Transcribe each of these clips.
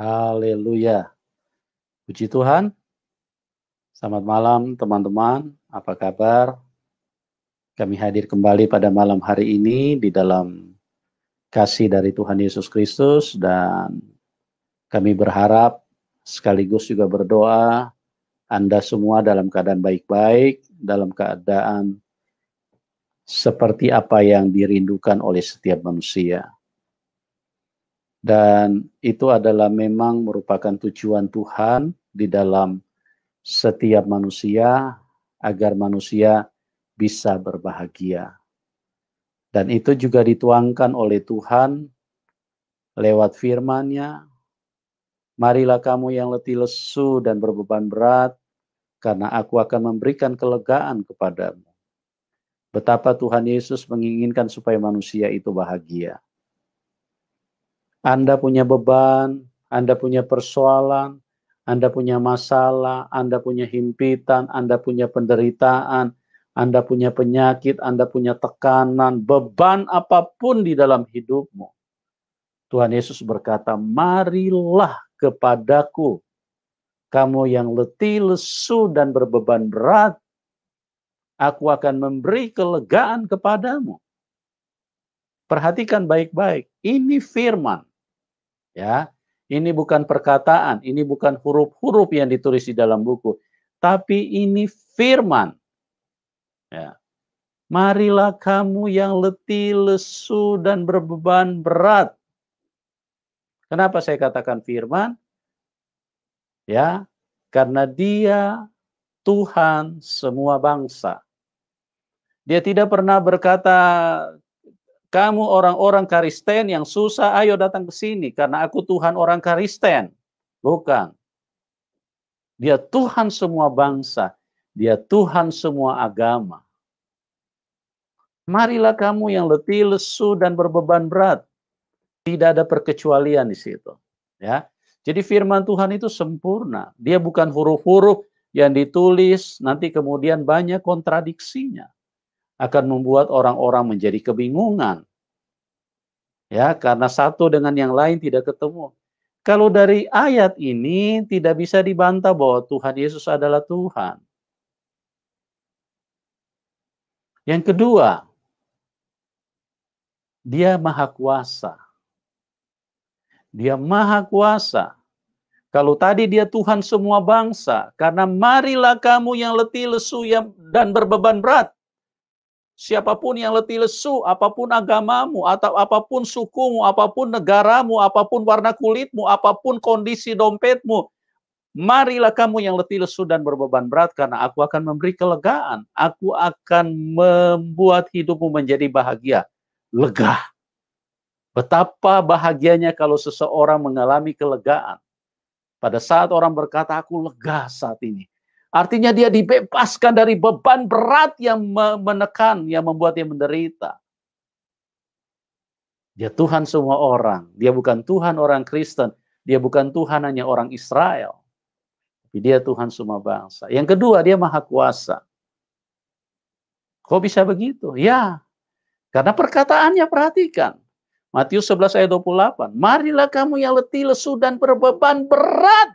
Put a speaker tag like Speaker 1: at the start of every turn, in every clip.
Speaker 1: Haleluya. Puji Tuhan. Selamat malam teman-teman. Apa kabar? Kami hadir kembali pada malam hari ini di dalam kasih dari Tuhan Yesus Kristus dan kami berharap sekaligus juga berdoa Anda semua dalam keadaan baik-baik, dalam keadaan seperti apa yang dirindukan oleh setiap manusia dan itu adalah memang merupakan tujuan Tuhan di dalam setiap manusia agar manusia bisa berbahagia. Dan itu juga dituangkan oleh Tuhan lewat firman-Nya. Marilah kamu yang letih lesu dan berbeban berat, karena aku akan memberikan kelegaan kepadamu. Betapa Tuhan Yesus menginginkan supaya manusia itu bahagia. Anda punya beban, Anda punya persoalan, Anda punya masalah, Anda punya himpitan, Anda punya penderitaan, Anda punya penyakit, Anda punya tekanan, beban apapun di dalam hidupmu. Tuhan Yesus berkata, "Marilah kepadaku, kamu yang letih, lesu, dan berbeban berat, aku akan memberi kelegaan kepadamu. Perhatikan baik-baik, ini firman. Ya, ini bukan perkataan, ini bukan huruf-huruf yang ditulis di dalam buku, tapi ini firman. Ya. Marilah kamu yang letih, lesu, dan berbeban berat. Kenapa saya katakan firman? Ya, karena dia Tuhan semua bangsa. Dia tidak pernah berkata kamu orang-orang Karisten yang susah, ayo datang ke sini karena aku Tuhan orang Karisten. Bukan. Dia Tuhan semua bangsa, dia Tuhan semua agama. Marilah kamu yang letih, lesu dan berbeban berat. Tidak ada perkecualian di situ, ya. Jadi firman Tuhan itu sempurna. Dia bukan huruf-huruf yang ditulis nanti kemudian banyak kontradiksinya akan membuat orang-orang menjadi kebingungan. Ya, karena satu dengan yang lain tidak ketemu. Kalau dari ayat ini tidak bisa dibantah bahwa Tuhan Yesus adalah Tuhan. Yang kedua, dia maha kuasa. Dia maha kuasa. Kalau tadi dia Tuhan semua bangsa, karena marilah kamu yang letih, lesu dan berbeban berat, Siapapun yang letih lesu, apapun agamamu, atau apapun sukumu, apapun negaramu, apapun warna kulitmu, apapun kondisi dompetmu, marilah kamu yang letih lesu dan berbeban berat karena aku akan memberi kelegaan. Aku akan membuat hidupmu menjadi bahagia. Lega. Betapa bahagianya kalau seseorang mengalami kelegaan. Pada saat orang berkata, aku lega saat ini. Artinya dia dibebaskan dari beban berat yang menekan, yang membuat dia menderita. Dia Tuhan semua orang. Dia bukan Tuhan orang Kristen. Dia bukan Tuhan hanya orang Israel. Tapi dia Tuhan semua bangsa. Yang kedua, dia maha kuasa. Kok bisa begitu? Ya, karena perkataannya perhatikan. Matius 11 ayat 28. Marilah kamu yang letih, lesu, dan berbeban berat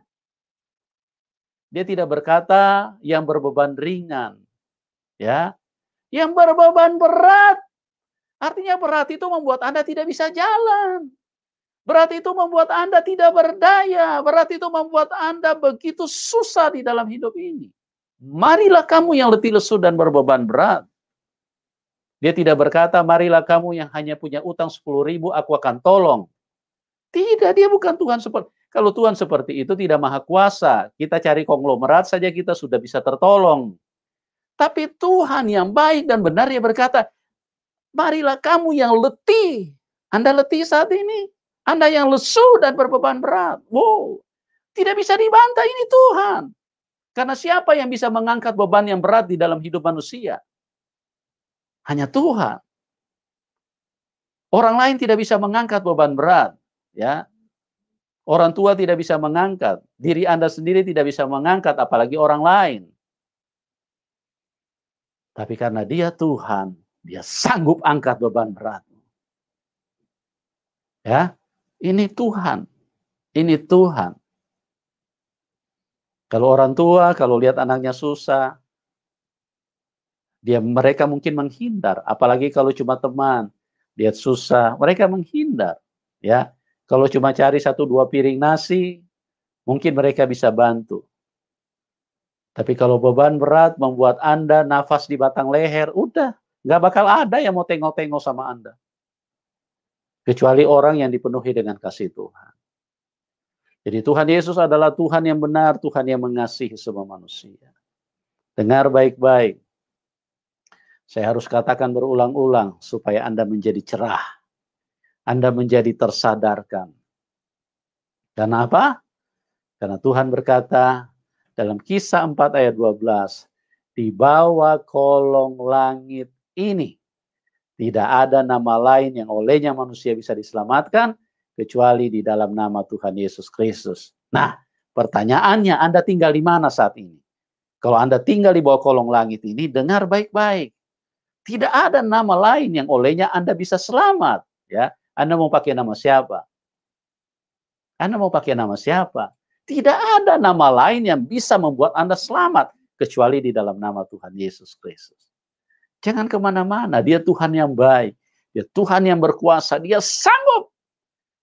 Speaker 1: dia tidak berkata yang berbeban ringan. Ya. Yang berbeban berat. Artinya berat itu membuat Anda tidak bisa jalan. Berat itu membuat Anda tidak berdaya. Berat itu membuat Anda begitu susah di dalam hidup ini. Marilah kamu yang letih lesu dan berbeban berat. Dia tidak berkata, marilah kamu yang hanya punya utang 10 ribu, aku akan tolong. Tidak, dia bukan Tuhan seperti kalau Tuhan seperti itu tidak maha kuasa, kita cari konglomerat saja kita sudah bisa tertolong. Tapi Tuhan yang baik dan benar ya berkata, marilah kamu yang letih. Anda letih saat ini. Anda yang lesu dan berbeban berat. Wow, tidak bisa dibantah ini Tuhan. Karena siapa yang bisa mengangkat beban yang berat di dalam hidup manusia? Hanya Tuhan. Orang lain tidak bisa mengangkat beban berat, ya. Orang tua tidak bisa mengangkat, diri Anda sendiri tidak bisa mengangkat, apalagi orang lain. Tapi karena Dia Tuhan, Dia sanggup angkat beban berat. Ya, ini Tuhan, ini Tuhan. Kalau orang tua, kalau lihat anaknya susah, dia mereka mungkin menghindar apalagi kalau cuma teman dia susah mereka menghindar ya kalau cuma cari satu dua piring nasi, mungkin mereka bisa bantu. Tapi kalau beban berat membuat Anda nafas di batang leher, udah, nggak bakal ada yang mau tengok-tengok sama Anda. Kecuali orang yang dipenuhi dengan kasih Tuhan. Jadi Tuhan Yesus adalah Tuhan yang benar, Tuhan yang mengasihi semua manusia. Dengar baik-baik. Saya harus katakan berulang-ulang supaya Anda menjadi cerah. Anda menjadi tersadarkan. Karena apa? Karena Tuhan berkata dalam kisah 4 ayat 12, di bawah kolong langit ini tidak ada nama lain yang olehnya manusia bisa diselamatkan kecuali di dalam nama Tuhan Yesus Kristus. Nah, pertanyaannya Anda tinggal di mana saat ini? Kalau Anda tinggal di bawah kolong langit ini, dengar baik-baik. Tidak ada nama lain yang olehnya Anda bisa selamat, ya. Anda mau pakai nama siapa? Anda mau pakai nama siapa? Tidak ada nama lain yang bisa membuat Anda selamat kecuali di dalam nama Tuhan Yesus Kristus. Jangan kemana-mana, dia Tuhan yang baik. Dia Tuhan yang berkuasa, dia sanggup.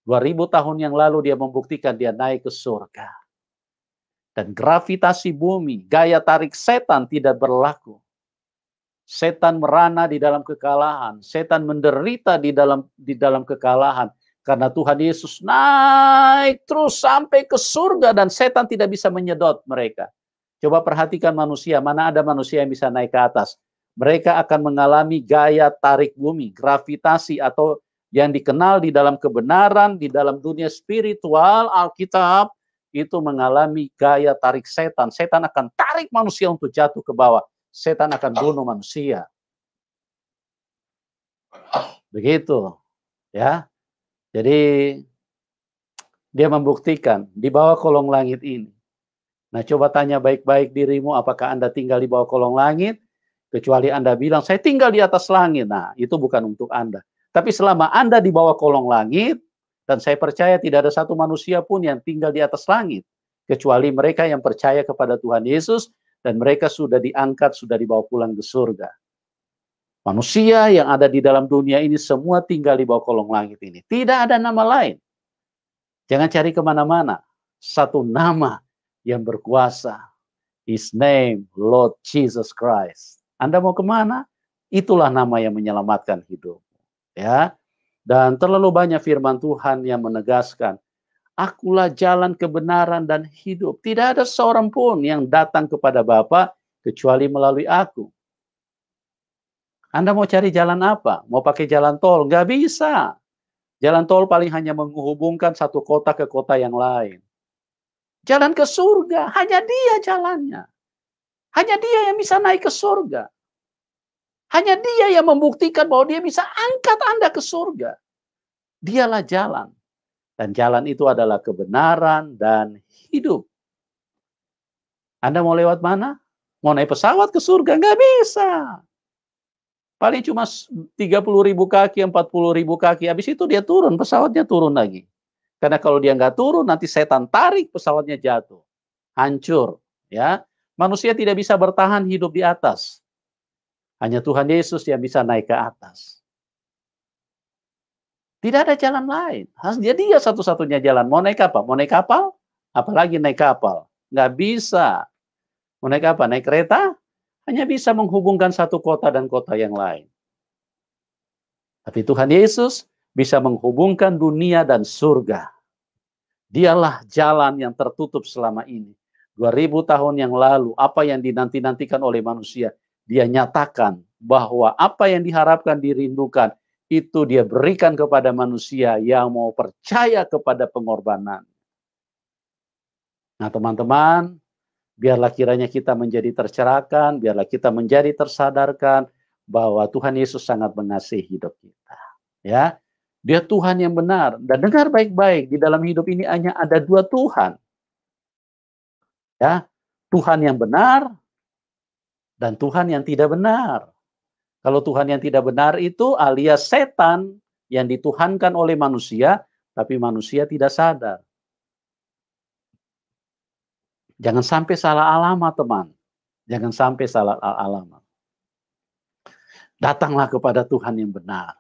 Speaker 1: 2000 tahun yang lalu dia membuktikan dia naik ke surga. Dan gravitasi bumi, gaya tarik setan tidak berlaku. Setan merana di dalam kekalahan, setan menderita di dalam di dalam kekalahan karena Tuhan Yesus naik terus sampai ke surga dan setan tidak bisa menyedot mereka. Coba perhatikan manusia, mana ada manusia yang bisa naik ke atas. Mereka akan mengalami gaya tarik bumi, gravitasi atau yang dikenal di dalam kebenaran, di dalam dunia spiritual, Alkitab, itu mengalami gaya tarik setan. Setan akan tarik manusia untuk jatuh ke bawah setan akan bunuh manusia. Begitu. Ya. Jadi dia membuktikan di bawah kolong langit ini. Nah, coba tanya baik-baik dirimu apakah Anda tinggal di bawah kolong langit kecuali Anda bilang saya tinggal di atas langit. Nah, itu bukan untuk Anda. Tapi selama Anda di bawah kolong langit dan saya percaya tidak ada satu manusia pun yang tinggal di atas langit kecuali mereka yang percaya kepada Tuhan Yesus dan mereka sudah diangkat, sudah dibawa pulang ke surga. Manusia yang ada di dalam dunia ini semua tinggal di bawah kolong langit ini. Tidak ada nama lain. Jangan cari kemana-mana. Satu nama yang berkuasa. His name, Lord Jesus Christ. Anda mau kemana? Itulah nama yang menyelamatkan hidup. Ya, dan terlalu banyak firman Tuhan yang menegaskan Akulah jalan kebenaran dan hidup. Tidak ada seorang pun yang datang kepada Bapa kecuali melalui aku. Anda mau cari jalan apa? Mau pakai jalan tol? Gak bisa. Jalan tol paling hanya menghubungkan satu kota ke kota yang lain. Jalan ke surga, hanya dia jalannya. Hanya dia yang bisa naik ke surga. Hanya dia yang membuktikan bahwa dia bisa angkat Anda ke surga. Dialah jalan. Dan jalan itu adalah kebenaran dan hidup. Anda mau lewat mana? Mau naik pesawat ke surga? Nggak bisa. Paling cuma 30 ribu kaki, 40 ribu kaki. Habis itu dia turun, pesawatnya turun lagi. Karena kalau dia nggak turun, nanti setan tarik pesawatnya jatuh. Hancur. ya. Manusia tidak bisa bertahan hidup di atas. Hanya Tuhan Yesus yang bisa naik ke atas. Tidak ada jalan lain. jadi dia satu-satunya jalan. Mau naik apa? Mau naik kapal? Apalagi naik kapal. Nggak bisa. Mau naik apa? Naik kereta? Hanya bisa menghubungkan satu kota dan kota yang lain. Tapi Tuhan Yesus bisa menghubungkan dunia dan surga. Dialah jalan yang tertutup selama ini. 2000 tahun yang lalu, apa yang dinanti-nantikan oleh manusia, dia nyatakan bahwa apa yang diharapkan, dirindukan, itu dia berikan kepada manusia yang mau percaya kepada pengorbanan. Nah teman-teman, biarlah kiranya kita menjadi tercerahkan, biarlah kita menjadi tersadarkan bahwa Tuhan Yesus sangat mengasihi hidup kita. Ya, dia Tuhan yang benar. Dan dengar baik-baik, di dalam hidup ini hanya ada dua Tuhan. Ya, Tuhan yang benar dan Tuhan yang tidak benar. Kalau Tuhan yang tidak benar itu alias setan yang dituhankan oleh manusia, tapi manusia tidak sadar. Jangan sampai salah alamat, teman. Jangan sampai salah alamat. Datanglah kepada Tuhan yang benar.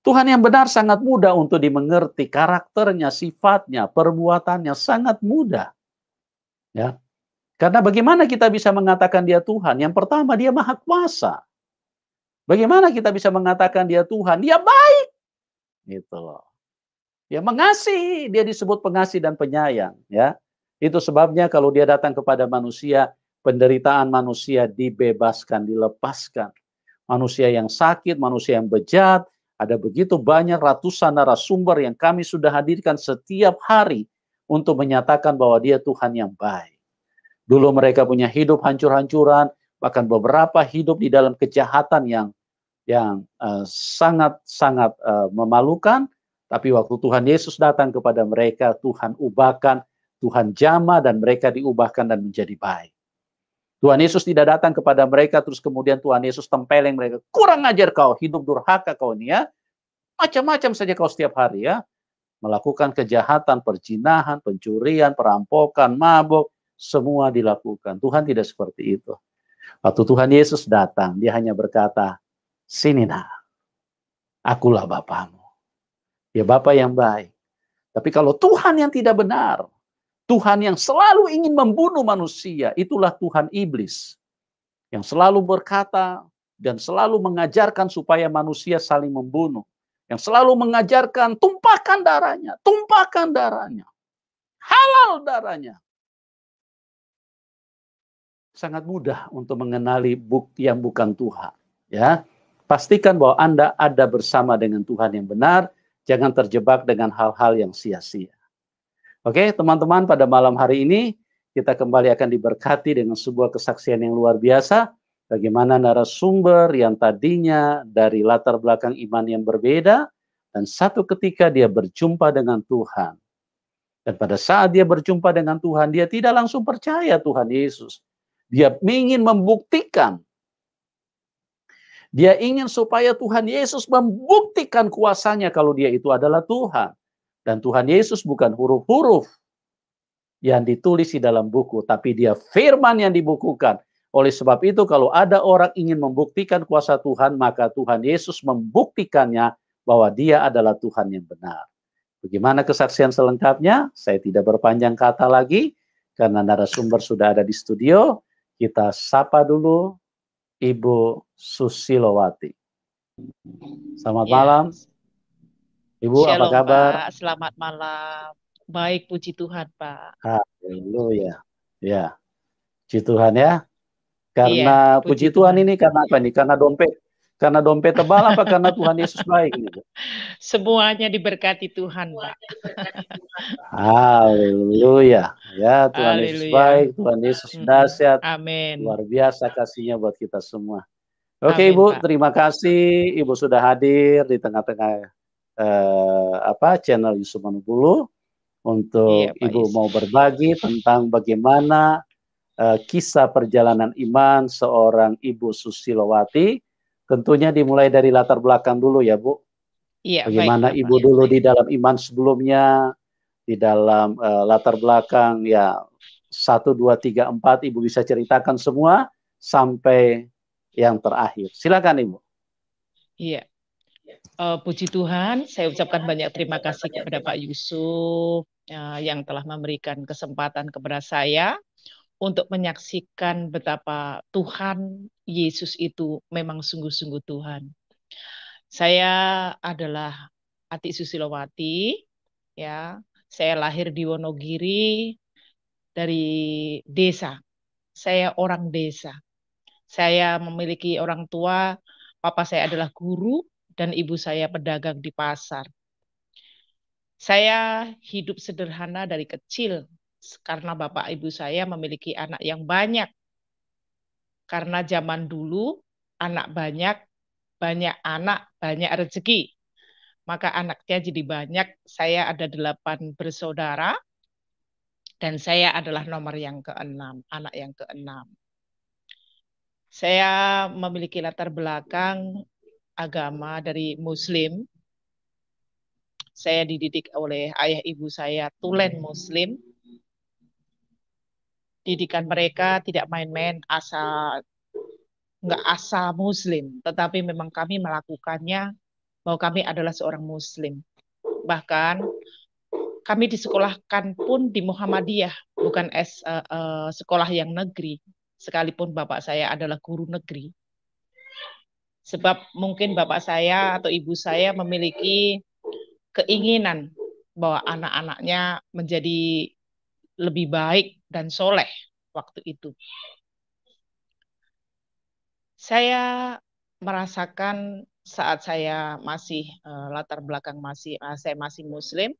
Speaker 1: Tuhan yang benar sangat mudah untuk dimengerti karakternya, sifatnya, perbuatannya sangat mudah. Ya. Karena bagaimana kita bisa mengatakan dia Tuhan? Yang pertama, dia maha kuasa. Bagaimana kita bisa mengatakan dia Tuhan? Dia baik. Gitu loh. Dia mengasihi, dia disebut pengasih dan penyayang, ya. Itu sebabnya kalau dia datang kepada manusia, penderitaan manusia dibebaskan, dilepaskan. Manusia yang sakit, manusia yang bejat, ada begitu banyak ratusan narasumber yang kami sudah hadirkan setiap hari untuk menyatakan bahwa dia Tuhan yang baik. Dulu mereka punya hidup hancur-hancuran, bahkan beberapa hidup di dalam kejahatan yang yang sangat-sangat eh, uh, eh, uh, memalukan. Tapi waktu Tuhan Yesus datang kepada mereka, Tuhan ubahkan, Tuhan jama dan mereka diubahkan dan menjadi baik. Tuhan Yesus tidak datang kepada mereka, terus kemudian Tuhan Yesus tempeleng mereka. Kurang ajar kau, hidup durhaka kau ini ya. Macam-macam saja kau setiap hari ya. Melakukan kejahatan, perjinahan, pencurian, perampokan, mabok, Semua dilakukan. Tuhan tidak seperti itu. Waktu Tuhan Yesus datang, dia hanya berkata, Sini nak, akulah Bapamu. Ya Bapak yang baik. Tapi kalau Tuhan yang tidak benar, Tuhan yang selalu ingin membunuh manusia, itulah Tuhan Iblis. Yang selalu berkata dan selalu mengajarkan supaya manusia saling membunuh. Yang selalu mengajarkan tumpahkan darahnya, tumpahkan darahnya. Halal darahnya, sangat mudah untuk mengenali bukti yang bukan Tuhan, ya. Pastikan bahwa Anda ada bersama dengan Tuhan yang benar, jangan terjebak dengan hal-hal yang sia-sia. Oke, teman-teman, pada malam hari ini kita kembali akan diberkati dengan sebuah kesaksian yang luar biasa bagaimana narasumber yang tadinya dari latar belakang iman yang berbeda dan satu ketika dia berjumpa dengan Tuhan. Dan pada saat dia berjumpa dengan Tuhan, dia tidak langsung percaya Tuhan Yesus. Dia ingin membuktikan dia ingin supaya Tuhan Yesus membuktikan kuasanya kalau dia itu adalah Tuhan. Dan Tuhan Yesus bukan huruf-huruf yang ditulis di dalam buku, tapi dia firman yang dibukukan. Oleh sebab itu, kalau ada orang ingin membuktikan kuasa Tuhan, maka Tuhan Yesus membuktikannya bahwa dia adalah Tuhan yang benar. Bagaimana kesaksian selengkapnya? Saya tidak berpanjang kata lagi karena narasumber sudah ada di studio. Kita sapa dulu Ibu Susilowati. Selamat ya. malam. Ibu Shalom, apa kabar? Pak.
Speaker 2: Selamat malam. Baik puji Tuhan,
Speaker 1: Pak. Haleluya. Ya. Puji Tuhan ya. Iya, karena iya, puji, puji Tuhan. Tuhan ini karena apa nih? Karena dompet. Karena dompet tebal apa karena Tuhan Yesus baik gitu?
Speaker 2: Semuanya diberkati Tuhan, Pak.
Speaker 1: Haleluya. Ya, Tuhan Haleluya. Yesus baik, Tuhan Yesus dahsyat. Amin. Luar biasa kasihnya buat kita semua.
Speaker 2: Oke, Amin, Ibu, Pak.
Speaker 1: terima kasih Ibu sudah hadir di tengah-tengah eh, apa channel Yusuf Manubulu untuk iya, Ibu mau berbagi tentang bagaimana eh, kisah perjalanan iman seorang Ibu Susilowati Tentunya dimulai dari latar belakang dulu ya, Bu.
Speaker 2: Iya, Bagaimana
Speaker 1: baik, Ibu baik, dulu baik. di dalam iman sebelumnya, di dalam uh, latar belakang ya satu dua tiga empat Ibu bisa ceritakan semua sampai yang terakhir. Silakan Ibu.
Speaker 2: Iya. Uh, puji Tuhan, saya ucapkan banyak terima kasih kepada Pak Yusuf uh, yang telah memberikan kesempatan kepada saya untuk menyaksikan betapa Tuhan Yesus itu memang sungguh-sungguh Tuhan. Saya adalah Ati Susilowati, ya. Saya lahir di Wonogiri dari desa. Saya orang desa. Saya memiliki orang tua, papa saya adalah guru dan ibu saya pedagang di pasar. Saya hidup sederhana dari kecil, karena bapak ibu saya memiliki anak yang banyak. Karena zaman dulu anak banyak, banyak anak, banyak rezeki. Maka anaknya jadi banyak. Saya ada delapan bersaudara dan saya adalah nomor yang keenam, anak yang keenam. Saya memiliki latar belakang agama dari Muslim. Saya dididik oleh ayah ibu saya Tulen Muslim, didikan mereka tidak main-main asal nggak asal muslim, tetapi memang kami melakukannya bahwa kami adalah seorang muslim. Bahkan kami disekolahkan pun di Muhammadiyah, bukan es, uh, uh, sekolah yang negeri, sekalipun bapak saya adalah guru negeri. Sebab mungkin bapak saya atau ibu saya memiliki keinginan bahwa anak-anaknya menjadi lebih baik dan soleh waktu itu. Saya merasakan saat saya masih uh, latar belakang masih uh, saya masih muslim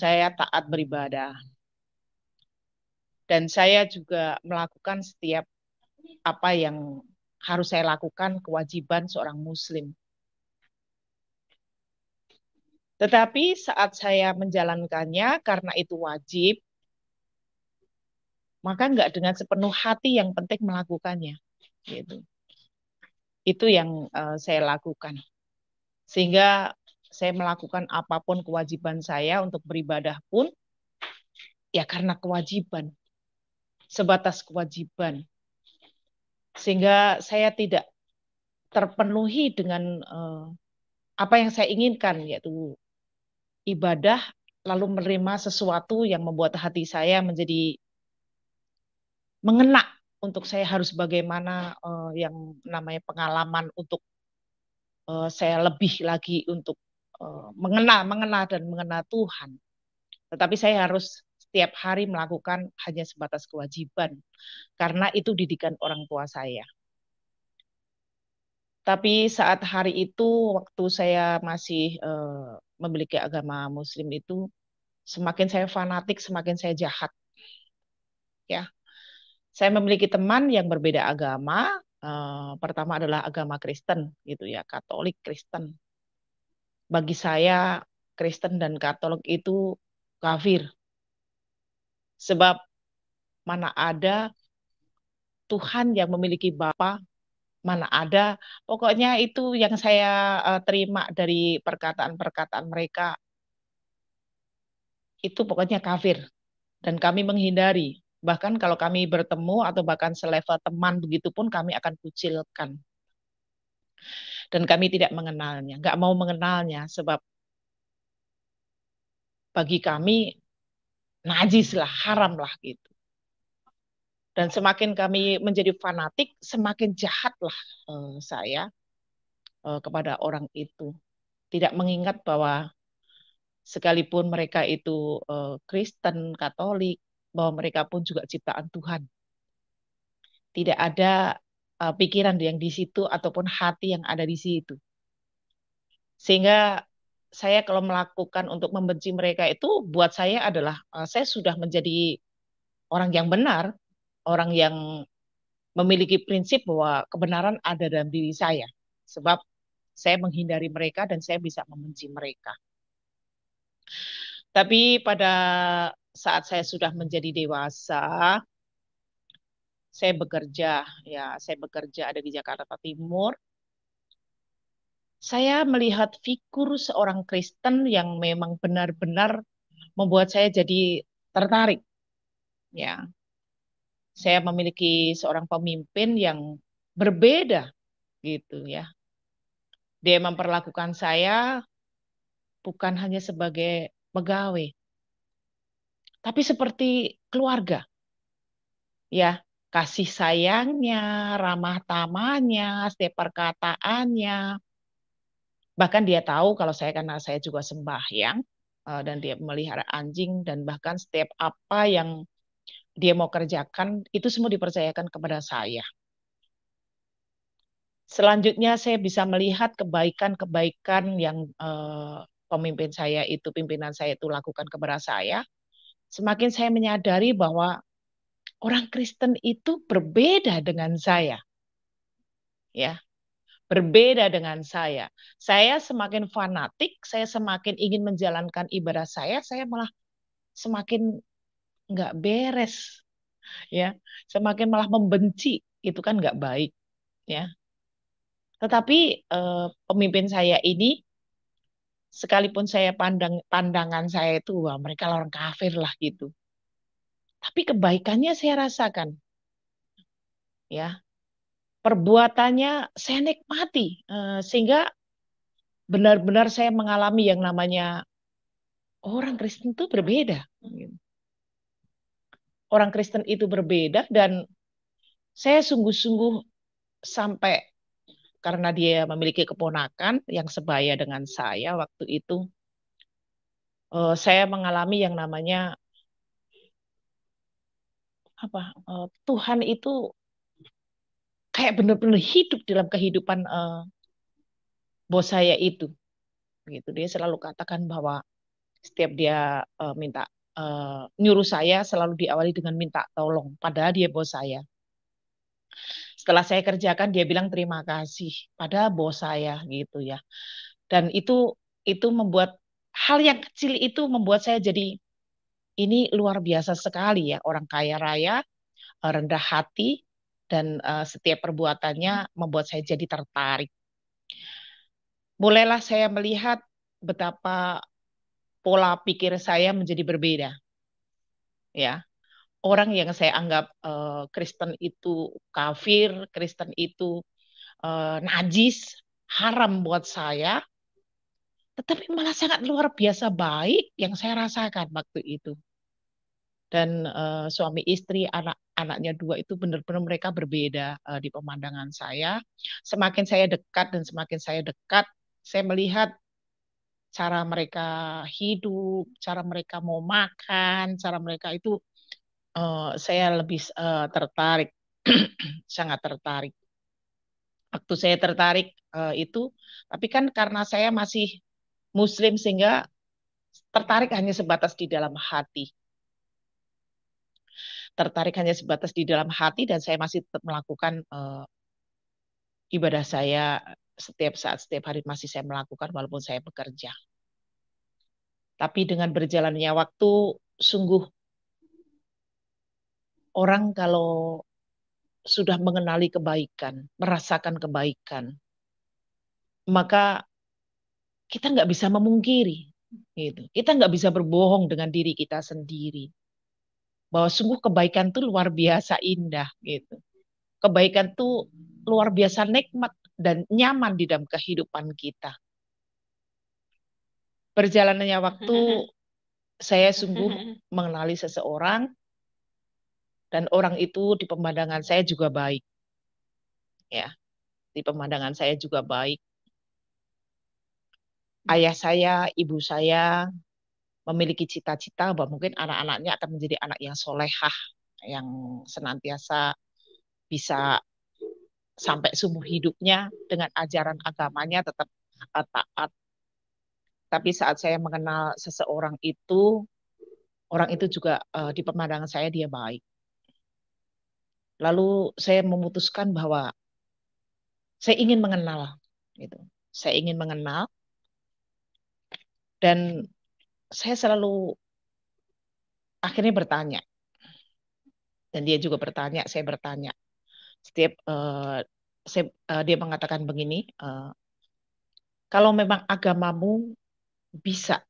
Speaker 2: saya taat beribadah dan saya juga melakukan setiap apa yang harus saya lakukan kewajiban seorang muslim tetapi saat saya menjalankannya karena itu wajib maka nggak dengan sepenuh hati yang penting melakukannya gitu itu yang uh, saya lakukan sehingga saya melakukan apapun kewajiban saya untuk beribadah pun ya karena kewajiban sebatas kewajiban sehingga saya tidak terpenuhi dengan uh, apa yang saya inginkan yaitu ibadah lalu menerima sesuatu yang membuat hati saya menjadi mengena untuk saya harus bagaimana uh, yang namanya pengalaman untuk uh, saya lebih lagi untuk uh, mengena mengena dan mengena Tuhan. Tetapi saya harus setiap hari melakukan hanya sebatas kewajiban karena itu didikan orang tua saya. Tapi saat hari itu, waktu saya masih uh, memiliki agama Muslim itu, semakin saya fanatik, semakin saya jahat. Ya, saya memiliki teman yang berbeda agama. Uh, pertama adalah agama Kristen, gitu ya, Katolik Kristen. Bagi saya Kristen dan Katolik itu kafir, sebab mana ada Tuhan yang memiliki Bapa, mana ada. Pokoknya itu yang saya uh, terima dari perkataan-perkataan mereka. Itu pokoknya kafir dan kami menghindari Bahkan kalau kami bertemu atau bahkan selevel teman begitu pun kami akan kucilkan. Dan kami tidak mengenalnya, nggak mau mengenalnya sebab bagi kami najis lah, haram lah gitu. Dan semakin kami menjadi fanatik, semakin jahatlah uh, eh, saya uh, kepada orang itu. Tidak mengingat bahwa sekalipun mereka itu uh, Kristen, Katolik, bahwa mereka pun juga ciptaan Tuhan. Tidak ada uh, pikiran yang di situ ataupun hati yang ada di situ. Sehingga saya kalau melakukan untuk membenci mereka itu buat saya adalah uh, saya sudah menjadi orang yang benar, orang yang memiliki prinsip bahwa kebenaran ada dalam diri saya. Sebab saya menghindari mereka dan saya bisa membenci mereka. Tapi pada saat saya sudah menjadi dewasa, saya bekerja, ya, saya bekerja ada di Jakarta Timur. Saya melihat figur seorang Kristen yang memang benar-benar membuat saya jadi tertarik. Ya. Saya memiliki seorang pemimpin yang berbeda gitu ya. Dia memperlakukan saya bukan hanya sebagai pegawai, tapi seperti keluarga. Ya, kasih sayangnya, ramah tamahnya, setiap perkataannya. Bahkan dia tahu kalau saya karena saya juga sembahyang eh, dan dia melihara anjing dan bahkan setiap apa yang dia mau kerjakan itu semua dipercayakan kepada saya. Selanjutnya saya bisa melihat kebaikan-kebaikan yang eh, pemimpin saya itu pimpinan saya itu lakukan kepada saya semakin saya menyadari bahwa orang Kristen itu berbeda dengan saya. Ya. Berbeda dengan saya. Saya semakin fanatik, saya semakin ingin menjalankan ibadah saya, saya malah semakin nggak beres. Ya, semakin malah membenci itu kan nggak baik, ya. Tetapi eh, pemimpin saya ini sekalipun saya pandang pandangan saya itu wah mereka orang kafir lah gitu. Tapi kebaikannya saya rasakan. Ya. Perbuatannya saya nikmati eh, sehingga benar-benar saya mengalami yang namanya orang Kristen itu berbeda. Gitu. Orang Kristen itu berbeda dan saya sungguh-sungguh sampai karena dia memiliki keponakan yang sebaya dengan saya waktu itu uh, saya mengalami yang namanya apa uh, Tuhan itu kayak benar-benar hidup dalam kehidupan uh, bos saya itu gitu dia selalu katakan bahwa setiap dia uh, minta uh, nyuruh saya selalu diawali dengan minta tolong padahal dia bos saya setelah saya kerjakan dia bilang terima kasih pada bos saya gitu ya dan itu itu membuat hal yang kecil itu membuat saya jadi ini luar biasa sekali ya orang kaya raya eh, rendah hati dan uh, setiap perbuatannya membuat saya jadi tertarik Bolehlah saya melihat betapa pola pikir saya menjadi berbeda ya orang yang saya anggap uh, Kristen itu kafir, Kristen itu uh, najis, haram buat saya, tetapi malah sangat luar biasa baik yang saya rasakan waktu itu. Dan uh, suami istri, anak-anaknya dua itu benar-benar mereka berbeda uh, di pemandangan saya. Semakin saya dekat dan semakin saya dekat, saya melihat cara mereka hidup, cara mereka mau makan, cara mereka itu uh, saya lebih uh, tertarik, sangat tertarik. Waktu saya tertarik uh, itu, tapi kan karena saya masih Muslim sehingga tertarik hanya sebatas di dalam hati. Tertarik hanya sebatas di dalam hati dan saya masih tetap melakukan uh, ibadah saya setiap saat, setiap hari masih saya melakukan walaupun saya bekerja. Tapi dengan berjalannya waktu, sungguh orang kalau sudah mengenali kebaikan, merasakan kebaikan, maka kita nggak bisa memungkiri, gitu. Kita nggak bisa berbohong dengan diri kita sendiri bahwa sungguh kebaikan itu luar biasa indah, gitu. Kebaikan itu luar biasa nikmat dan nyaman di dalam kehidupan kita. Perjalanannya waktu, saya sungguh mengenali seseorang dan orang itu di pemandangan saya juga baik. Ya. Di pemandangan saya juga baik. Ayah saya, ibu saya memiliki cita-cita bahwa mungkin anak-anaknya akan menjadi anak yang solehah, yang senantiasa bisa sampai seumur hidupnya dengan ajaran agamanya tetap eh, taat. Tapi saat saya mengenal seseorang itu, orang itu juga uh, di pemandangan saya dia baik. Lalu saya memutuskan bahwa saya ingin mengenal gitu. Saya ingin mengenal dan saya selalu akhirnya bertanya. Dan dia juga bertanya, saya bertanya. Setiap uh, saya, uh, dia mengatakan begini, uh, kalau memang agamamu bisa hmm.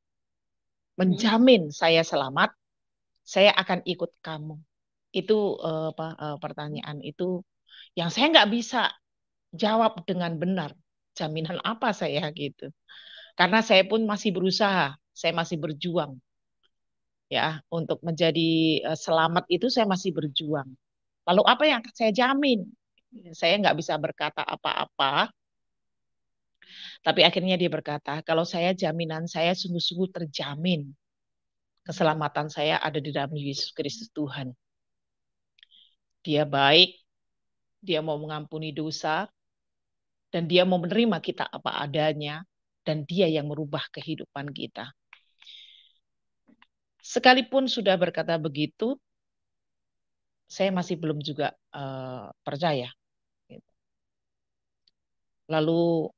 Speaker 2: menjamin saya selamat, saya akan ikut kamu itu uh, apa, uh, pertanyaan itu yang saya nggak bisa jawab dengan benar. Jaminan apa saya gitu? Karena saya pun masih berusaha, saya masih berjuang. Ya, untuk menjadi eh, selamat itu saya masih berjuang. Lalu apa yang saya jamin? Saya nggak bisa berkata apa-apa. Tapi akhirnya dia berkata, kalau saya jaminan saya sungguh-sungguh terjamin. Keselamatan saya ada di dalam Yesus Kristus Tuhan dia baik, dia mau mengampuni dosa, dan dia mau menerima kita apa adanya, dan dia yang merubah kehidupan kita. Sekalipun sudah berkata begitu, saya masih belum juga uh, percaya. Lalu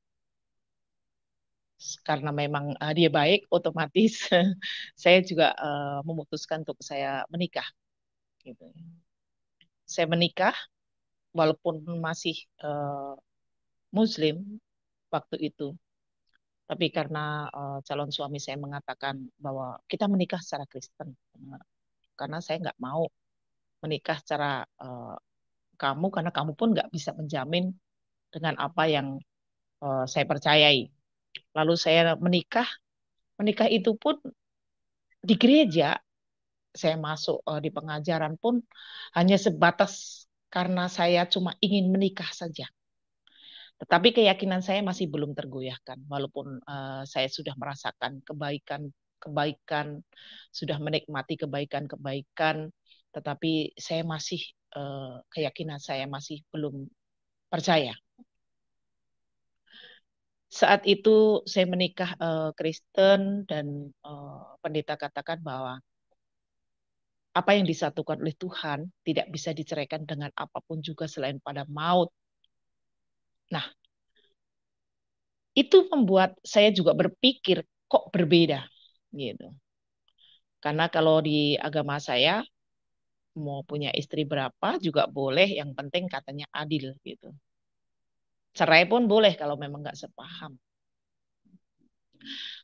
Speaker 2: karena memang uh, dia baik, otomatis saya juga uh, memutuskan untuk saya menikah. Gitu saya menikah walaupun masih uh, Muslim waktu itu. Tapi karena uh, calon suami saya mengatakan bahwa kita menikah secara Kristen, karena saya nggak mau menikah secara uh, kamu, karena kamu pun nggak bisa menjamin dengan apa yang uh, saya percayai. Lalu saya menikah, menikah itu pun di gereja saya masuk uh, di pengajaran pun hanya sebatas karena saya cuma ingin menikah saja. Tetapi keyakinan saya masih belum tergoyahkan, walaupun uh, saya sudah merasakan kebaikan, kebaikan sudah menikmati kebaikan-kebaikan, tetapi saya masih uh, keyakinan saya masih belum percaya. Saat itu saya menikah uh, Kristen dan uh, pendeta katakan bahwa apa yang disatukan oleh Tuhan tidak bisa diceraikan dengan apapun juga selain pada maut. Nah, itu membuat saya juga berpikir kok berbeda gitu. Karena kalau di agama saya mau punya istri berapa juga boleh, yang penting katanya adil gitu. Cerai pun boleh kalau memang nggak sepaham.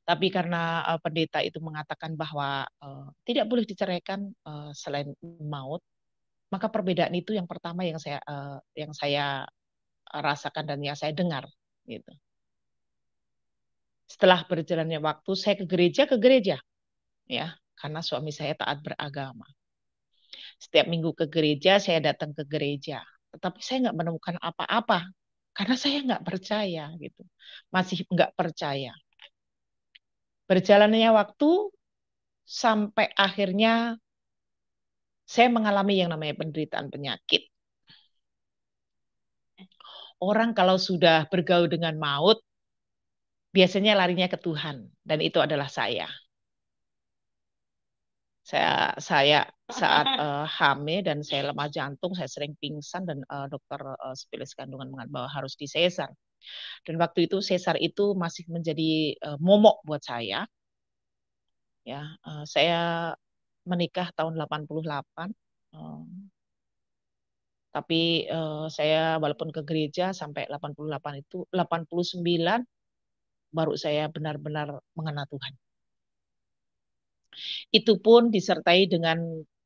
Speaker 2: Tapi karena uh, pendeta itu mengatakan bahwa uh, tidak boleh diceraikan uh, selain maut, maka perbedaan itu yang pertama yang saya uh, yang saya rasakan dan yang saya dengar gitu. Setelah berjalannya waktu, saya ke gereja ke gereja, ya, karena suami saya taat beragama. Setiap minggu ke gereja, saya datang ke gereja, tetapi saya nggak menemukan apa-apa karena saya nggak percaya gitu, masih nggak percaya Berjalannya waktu sampai akhirnya saya mengalami yang namanya penderitaan penyakit. Orang kalau sudah bergaul dengan maut, biasanya larinya ke Tuhan, dan itu adalah saya. Saya, saya saat uh, hamil dan saya lemah jantung, saya sering pingsan dan uh, dokter uh, eh, spesialis kandungan mengatakan bahwa harus disesar. Dan waktu itu sesar itu masih menjadi uh, momok buat saya. Ya, uh, saya menikah tahun 88. Uh, eh, tapi uh, saya walaupun ke gereja sampai 88 itu 89 baru saya benar-benar mengenal Tuhan. Itu pun disertai dengan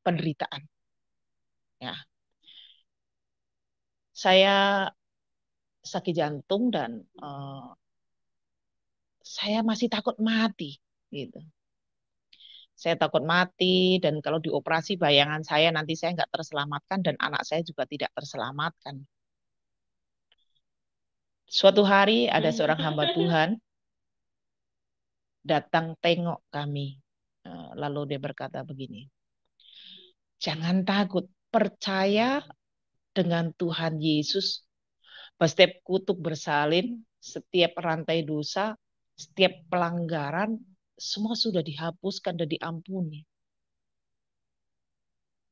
Speaker 2: penderitaan. Ya. Saya sakit jantung dan uh, saya masih takut mati gitu. Saya takut mati dan kalau dioperasi bayangan saya nanti saya nggak terselamatkan dan anak saya juga tidak terselamatkan. Suatu hari ada hmm. seorang hamba Tuhan datang tengok kami. Eh, lalu dia berkata begini, jangan takut, percaya dengan Tuhan Yesus setiap kutuk bersalin, setiap rantai dosa, setiap pelanggaran, semua sudah dihapuskan dan diampuni.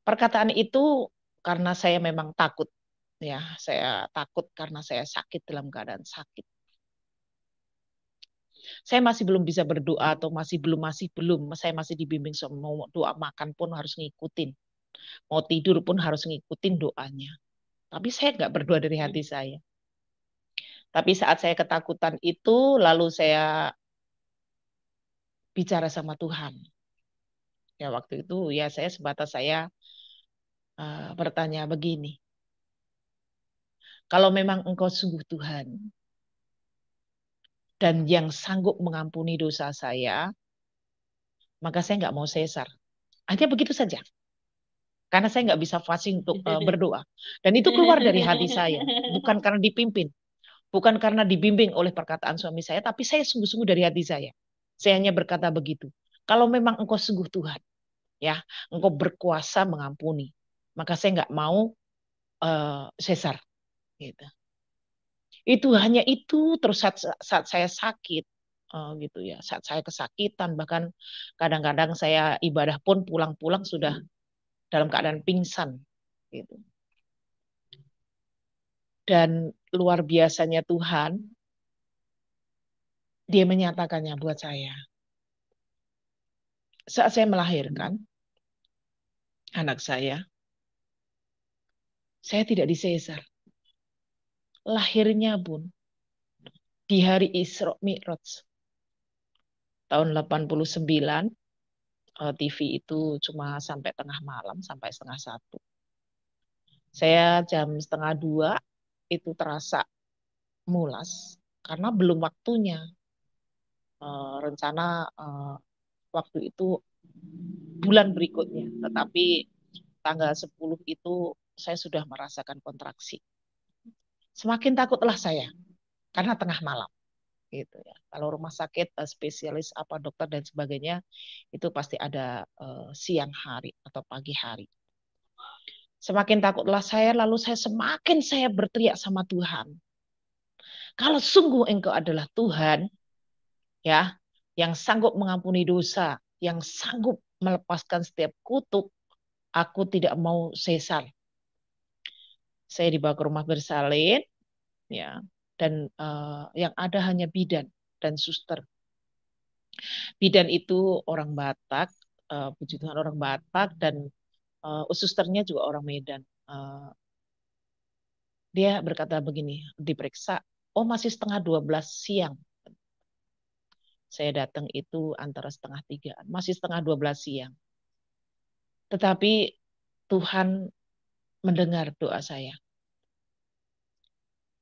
Speaker 2: Perkataan itu karena saya memang takut, ya saya takut karena saya sakit dalam keadaan sakit. Saya masih belum bisa berdoa atau masih belum masih belum, saya masih dibimbing semua doa makan pun harus ngikutin, mau tidur pun harus ngikutin doanya. Tapi saya nggak berdoa dari hati saya. Tapi saat saya ketakutan itu, lalu saya bicara sama Tuhan. Ya waktu itu ya saya sebatas saya uh, bertanya begini. Kalau memang engkau sungguh Tuhan, dan yang sanggup mengampuni dosa saya, maka saya nggak mau sesar. Hanya begitu saja. Karena saya nggak bisa fasting untuk uh, berdoa. Dan itu keluar dari hati saya. Bukan karena dipimpin. Bukan karena dibimbing oleh perkataan suami saya, tapi saya sungguh-sungguh dari hati saya. Saya hanya berkata begitu. Kalau memang engkau sungguh Tuhan, ya, engkau berkuasa mengampuni, maka saya nggak mau uh, sesar. Gitu. Itu hanya itu terus saat, saat saya sakit, uh, gitu ya. Saat saya kesakitan, bahkan kadang-kadang saya ibadah pun pulang-pulang sudah dalam keadaan pingsan, gitu. Dan luar biasanya Tuhan, dia menyatakannya buat saya. Saat saya melahirkan anak saya, saya tidak di Caesar. Lahirnya pun di hari Isra Mi'raj tahun 89 eh, TV itu cuma sampai tengah malam sampai setengah satu. Saya jam setengah dua itu terasa mulas karena belum waktunya uh, rencana uh, waktu itu bulan berikutnya tetapi tanggal 10 itu saya sudah merasakan kontraksi semakin takutlah saya karena tengah malam gitu ya kalau rumah sakit eh, spesialis apa dokter dan sebagainya itu pasti ada uh, siang hari atau pagi hari Semakin takutlah saya, lalu saya semakin saya berteriak sama Tuhan. Kalau sungguh engkau adalah Tuhan, ya, yang sanggup mengampuni dosa, yang sanggup melepaskan setiap kutuk, aku tidak mau sesal. Saya dibawa ke rumah bersalin, ya, dan uh, yang ada hanya bidan dan suster. Bidan itu orang Batak, uh, puji Tuhan orang Batak dan uh, susternya juga orang Medan. Uh, dia berkata begini, diperiksa, oh masih setengah 12 siang. Saya datang itu antara setengah tiga, masih setengah 12 siang. Tetapi Tuhan mendengar doa saya.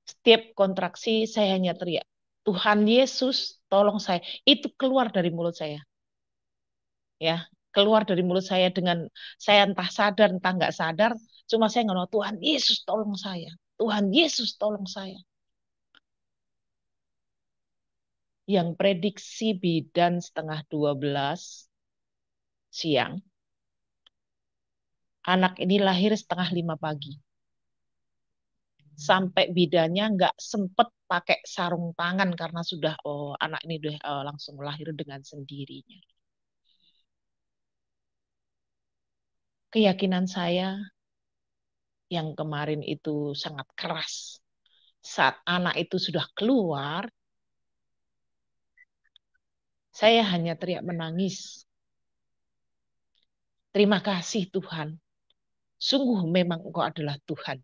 Speaker 2: Setiap kontraksi saya hanya teriak, Tuhan Yesus tolong saya. Itu keluar dari mulut saya. Ya, keluar dari mulut saya dengan saya entah sadar entah nggak sadar cuma saya ngomong Tuhan Yesus tolong saya Tuhan Yesus tolong saya yang prediksi bidan setengah dua belas siang. Anak ini lahir setengah lima pagi. Sampai bidannya nggak sempet pakai sarung tangan karena sudah oh anak ini udah oh, langsung lahir dengan sendirinya. keyakinan saya yang kemarin itu sangat keras. Saat anak itu sudah keluar, saya hanya teriak menangis. Terima kasih Tuhan. Sungguh memang engkau adalah Tuhan.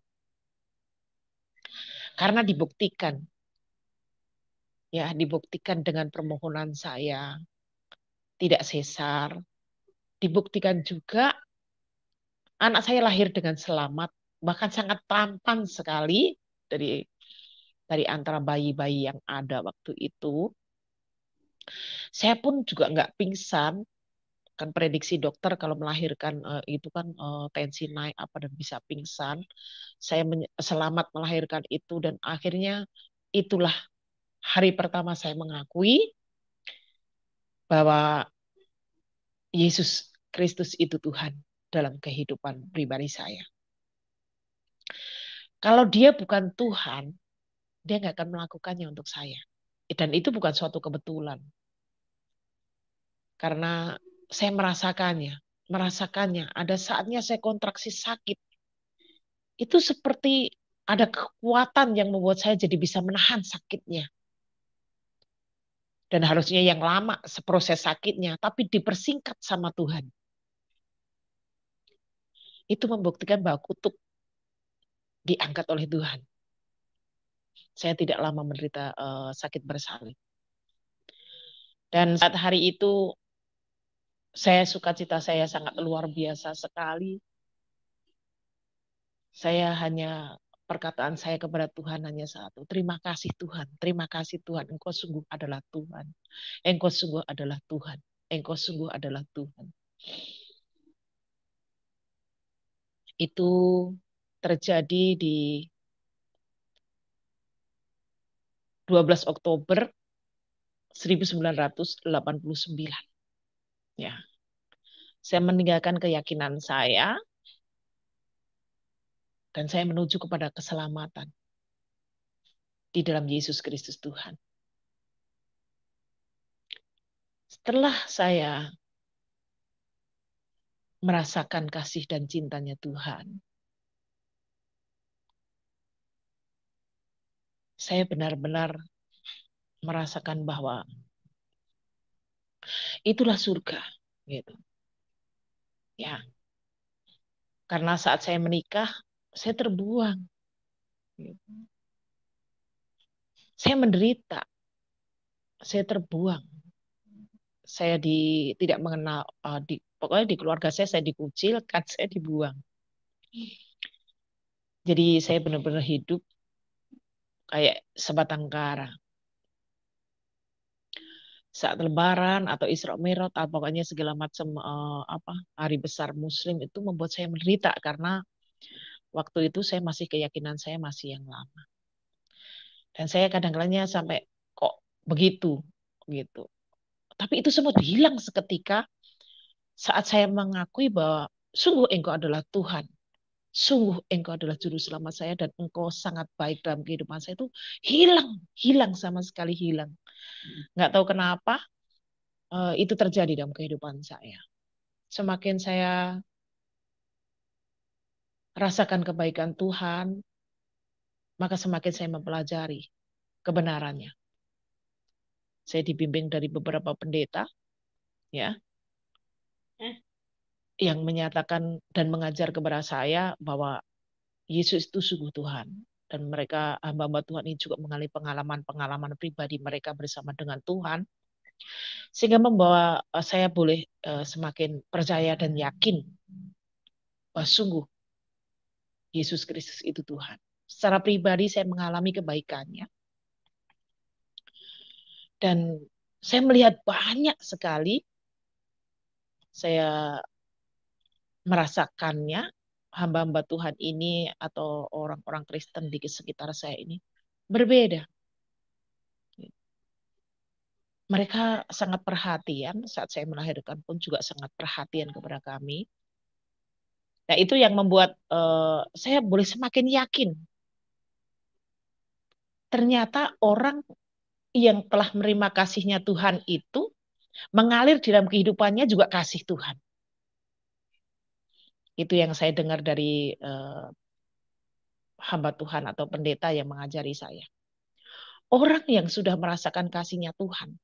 Speaker 2: Karena dibuktikan. Ya, dibuktikan dengan permohonan saya. Tidak sesar. Dibuktikan juga anak saya lahir dengan selamat, bahkan sangat tampan sekali dari dari antara bayi-bayi yang ada waktu itu. Saya pun juga nggak pingsan, kan prediksi dokter kalau melahirkan uh, itu kan uh, tensi naik apa dan bisa pingsan. Saya selamat melahirkan itu dan akhirnya itulah hari pertama saya mengakui bahwa Yesus Kristus itu Tuhan dalam kehidupan pribadi saya. Kalau dia bukan Tuhan, dia nggak akan melakukannya untuk saya. Dan itu bukan suatu kebetulan. Karena saya merasakannya, merasakannya. Ada saatnya saya kontraksi sakit. Itu seperti ada kekuatan yang membuat saya jadi bisa menahan sakitnya dan harusnya yang lama seproses sakitnya, tapi dipersingkat sama Tuhan itu membuktikan bahwa kutuk diangkat oleh Tuhan. Saya tidak lama menderita uh, sakit bersalin. Dan saat hari itu saya suka cita saya sangat luar biasa sekali. Saya hanya perkataan saya kepada Tuhan hanya satu. Terima kasih Tuhan, terima kasih Tuhan. Engkau sungguh adalah Tuhan. Engkau sungguh adalah Tuhan. Engkau sungguh adalah Tuhan. Engkau sungguh adalah Tuhan itu terjadi di 12 Oktober 1989. Ya. Saya meninggalkan keyakinan saya dan saya menuju kepada keselamatan di dalam Yesus Kristus Tuhan. Setelah saya merasakan kasih dan cintanya Tuhan. Saya benar-benar merasakan bahwa itulah surga gitu. Ya. Karena saat saya menikah, saya terbuang. Saya menderita. Saya terbuang saya di tidak mengenal uh, di, Pokoknya di keluarga saya, saya dikucilkan, saya dibuang. Jadi saya benar-benar hidup kayak sebatang kara. Saat Lebaran atau Isra Mi'raj atau pokoknya segala macam uh, apa hari besar Muslim itu membuat saya menderita karena waktu itu saya masih keyakinan saya masih yang lama. Dan saya kadang-kadangnya sampai kok begitu gitu. Tapi itu semua hilang seketika saat saya mengakui bahwa sungguh engkau adalah Tuhan, sungguh engkau adalah juru selamat saya dan engkau sangat baik dalam kehidupan saya itu hilang, hilang sama sekali hilang. Nggak tahu kenapa uh, itu terjadi dalam kehidupan saya. Semakin saya rasakan kebaikan Tuhan, maka semakin saya mempelajari kebenarannya. Saya dibimbing dari beberapa pendeta, ya, Eh. yang menyatakan dan mengajar kepada saya bahwa Yesus itu sungguh Tuhan dan mereka hamba-hamba Tuhan ini juga mengalami pengalaman-pengalaman pribadi mereka bersama dengan Tuhan sehingga membawa eh, saya boleh eh, semakin percaya dan yakin bahwa sungguh Yesus Kristus itu Tuhan. Secara pribadi saya mengalami kebaikannya. Dan saya melihat banyak sekali saya merasakannya hamba-hamba Tuhan ini atau orang-orang Kristen di sekitar saya ini berbeda. Mereka sangat perhatian saat saya melahirkan pun juga sangat perhatian kepada kami. Nah itu yang membuat uh, saya boleh semakin yakin. Ternyata orang yang telah menerima kasihnya Tuhan itu mengalir di dalam kehidupannya juga kasih Tuhan. Itu yang saya dengar dari eh, hamba Tuhan atau pendeta yang mengajari saya. Orang yang sudah merasakan kasihnya Tuhan,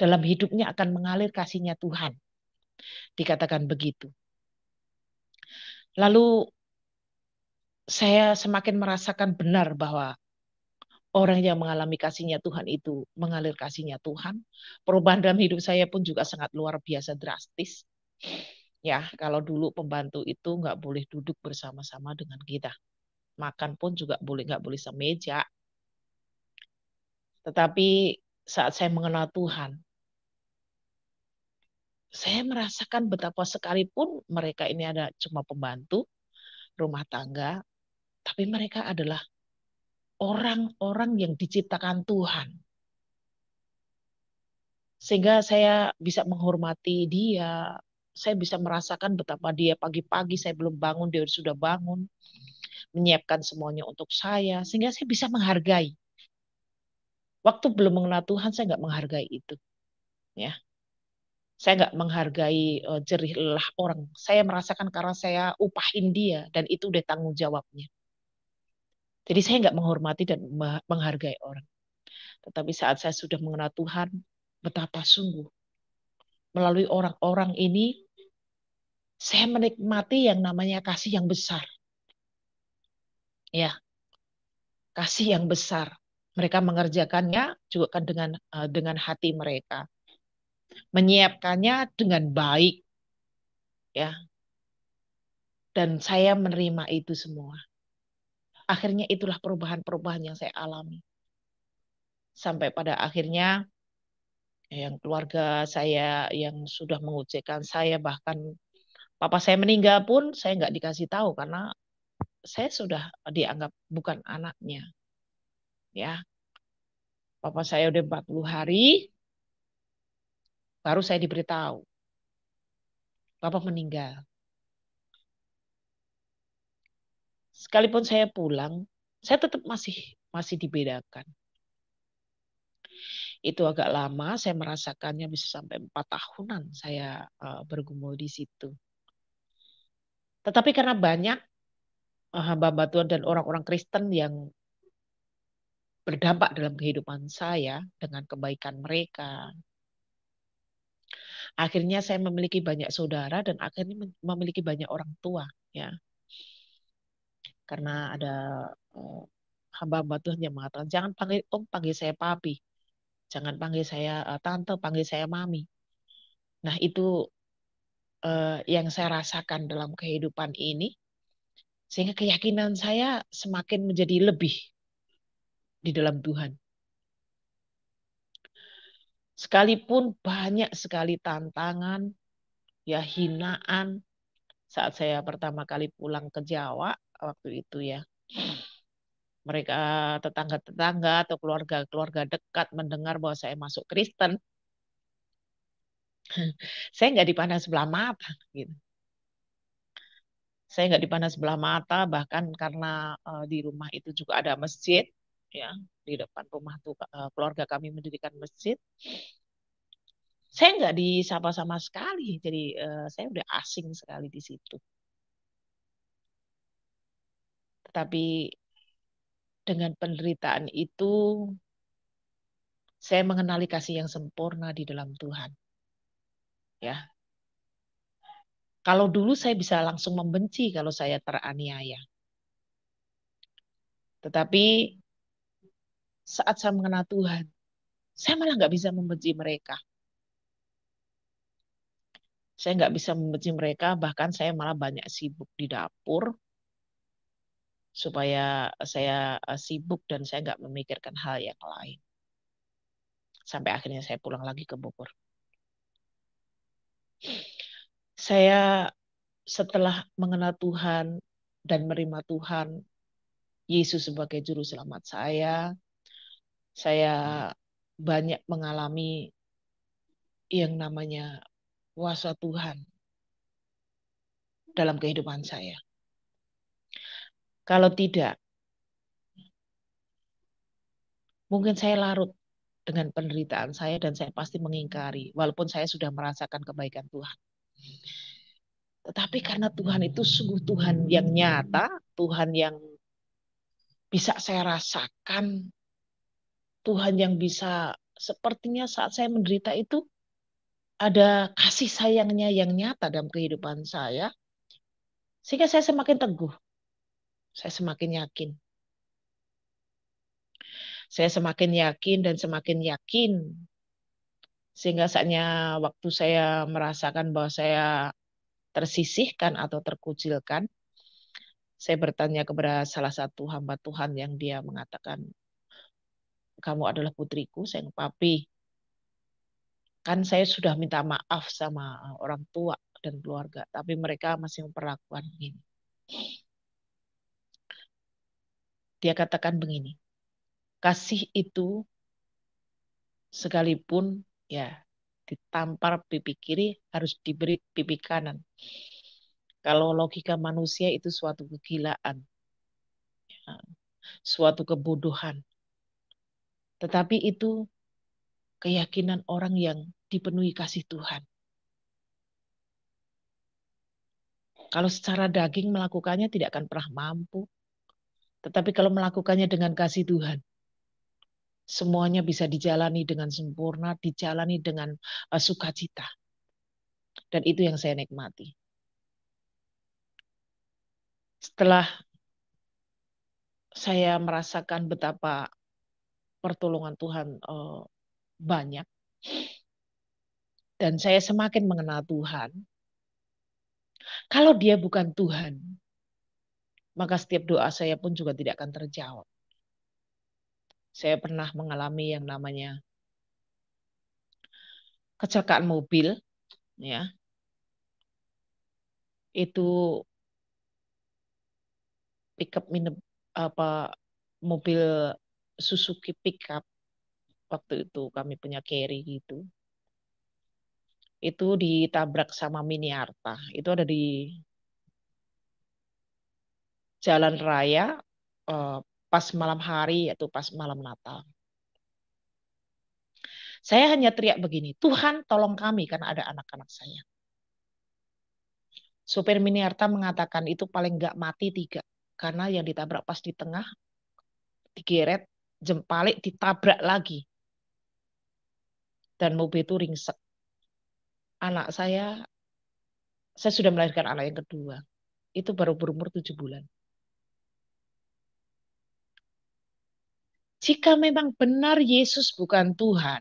Speaker 2: dalam hidupnya akan mengalir kasihnya Tuhan. Dikatakan begitu. Lalu saya semakin merasakan benar bahwa orang yang mengalami kasihnya Tuhan itu mengalir kasihnya Tuhan. Perubahan dalam hidup saya pun juga sangat luar biasa drastis. Ya, kalau dulu pembantu itu nggak boleh duduk bersama-sama dengan kita. Makan pun juga boleh nggak boleh semeja. Tetapi saat saya mengenal Tuhan, saya merasakan betapa sekalipun mereka ini ada cuma pembantu rumah tangga, tapi mereka adalah orang-orang yang diciptakan Tuhan. Sehingga saya bisa menghormati dia, saya bisa merasakan betapa dia pagi-pagi saya belum bangun, dia sudah bangun, menyiapkan semuanya untuk saya, sehingga saya bisa menghargai. Waktu belum mengenal Tuhan, saya nggak menghargai itu. Ya, saya nggak menghargai eh, jerih lelah orang. Saya merasakan karena saya upahin dia dan itu udah tanggung jawabnya. Jadi saya nggak menghormati dan menghargai orang. Tetapi saat saya sudah mengenal Tuhan, betapa sungguh melalui orang-orang ini saya menikmati yang namanya kasih yang besar. Ya. Kasih yang besar. Mereka mengerjakannya juga kan dengan eh, dengan hati mereka. Menyiapkannya dengan baik. Ya. Dan saya menerima itu semua akhirnya itulah perubahan-perubahan yang saya alami. Sampai pada akhirnya ya, yang keluarga saya yang sudah mengucapkan saya bahkan papa saya meninggal pun saya nggak dikasih tahu karena saya sudah dianggap bukan anaknya. Ya. Papa saya udah 40 hari baru saya diberitahu. papa meninggal. sekalipun saya pulang, saya tetap masih masih dibedakan. Itu agak lama, saya merasakannya bisa sampai empat tahunan saya uh, bergumul di situ. Tetapi karena banyak hamba-hamba eh, uh, dan orang-orang Kristen yang berdampak dalam kehidupan saya dengan kebaikan mereka. Akhirnya saya memiliki banyak saudara dan akhirnya memiliki banyak orang tua, ya karena ada uh, eh, hamba-hamba Tuhan yang mengatakan jangan panggil om panggil saya papi jangan panggil saya uh, tante panggil saya mami nah itu uh, yang saya rasakan dalam kehidupan ini sehingga keyakinan saya semakin menjadi lebih di dalam Tuhan sekalipun banyak sekali tantangan ya hinaan saat saya pertama kali pulang ke Jawa waktu itu ya. Mereka tetangga-tetangga atau keluarga-keluarga dekat mendengar bahwa saya masuk Kristen, saya nggak dipandang sebelah mata gitu. Saya nggak dipandang sebelah mata bahkan karena uh, di rumah itu juga ada masjid ya di depan rumah tuh uh, keluarga kami mendirikan masjid. Saya nggak disapa sama sekali jadi uh, saya udah asing sekali di situ tapi dengan penderitaan itu saya mengenali kasih yang sempurna di dalam Tuhan. Ya. Kalau dulu saya bisa langsung membenci kalau saya teraniaya. Tetapi saat saya mengenal Tuhan, saya malah nggak bisa membenci mereka. Saya nggak bisa membenci mereka, bahkan saya malah banyak sibuk di dapur supaya saya eh, sibuk dan saya nggak memikirkan hal yang lain. Sampai akhirnya saya pulang lagi ke Bogor. Saya setelah mengenal Tuhan dan menerima Tuhan Yesus sebagai juru selamat saya, saya banyak mengalami yang namanya kuasa Tuhan dalam kehidupan saya. Kalau tidak, mungkin saya larut dengan penderitaan saya dan saya pasti mengingkari walaupun saya sudah merasakan kebaikan Tuhan. Tetapi karena Tuhan itu sungguh Tuhan yang nyata, Tuhan yang bisa saya rasakan, Tuhan yang bisa sepertinya saat saya menderita itu ada kasih sayangnya yang nyata dalam kehidupan saya. Sehingga saya semakin teguh saya semakin yakin. Saya semakin yakin dan semakin yakin sehingga saatnya waktu saya merasakan bahwa saya tersisihkan atau terkucilkan, saya bertanya kepada salah satu hamba Tuhan yang dia mengatakan, kamu adalah putriku, saya papi. Kan saya sudah minta maaf sama orang tua dan keluarga, tapi mereka masih memperlakukan ini. Dia katakan begini, kasih itu sekalipun ya ditampar pipi kiri harus diberi pipi kanan. Kalau logika manusia itu suatu kegilaan, ya, suatu kebodohan. Tetapi itu keyakinan orang yang dipenuhi kasih Tuhan. Kalau secara daging melakukannya tidak akan pernah mampu. Tetapi kalau melakukannya dengan kasih Tuhan, semuanya bisa dijalani dengan sempurna, dijalani dengan uh, sukacita. Dan itu yang saya nikmati. Setelah saya merasakan betapa pertolongan Tuhan uh, banyak, dan saya semakin mengenal Tuhan. Kalau dia bukan Tuhan, maka setiap doa saya pun juga tidak akan terjawab. Saya pernah mengalami yang namanya kecelakaan mobil, ya. Itu pickup minib, apa mobil Suzuki pickup waktu itu kami punya carry gitu. Itu ditabrak sama Miniarta. Itu ada di jalan raya uh, pas malam hari yaitu pas malam Natal. Saya hanya teriak begini, Tuhan tolong kami karena ada anak-anak saya. Supir Miniarta mengatakan itu paling nggak mati tiga. Karena yang ditabrak pas di tengah, digeret, jempalik, ditabrak lagi. Dan mobil itu ringsek. Anak saya, saya sudah melahirkan anak yang kedua. Itu baru berumur tujuh bulan. jika memang benar Yesus bukan Tuhan,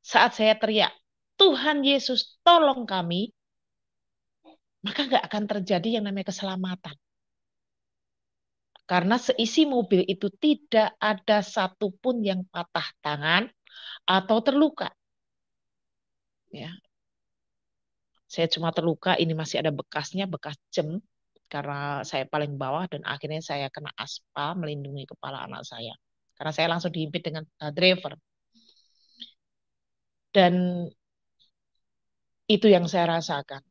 Speaker 2: saat saya teriak, Tuhan Yesus tolong kami, maka nggak akan terjadi yang namanya keselamatan. Karena seisi mobil itu tidak ada satupun yang patah tangan atau terluka. Ya. Saya cuma terluka, ini masih ada bekasnya, bekas jam karena saya paling bawah dan akhirnya saya kena aspa melindungi kepala anak saya karena saya langsung dihimpit dengan uh, driver dan itu yang saya rasakan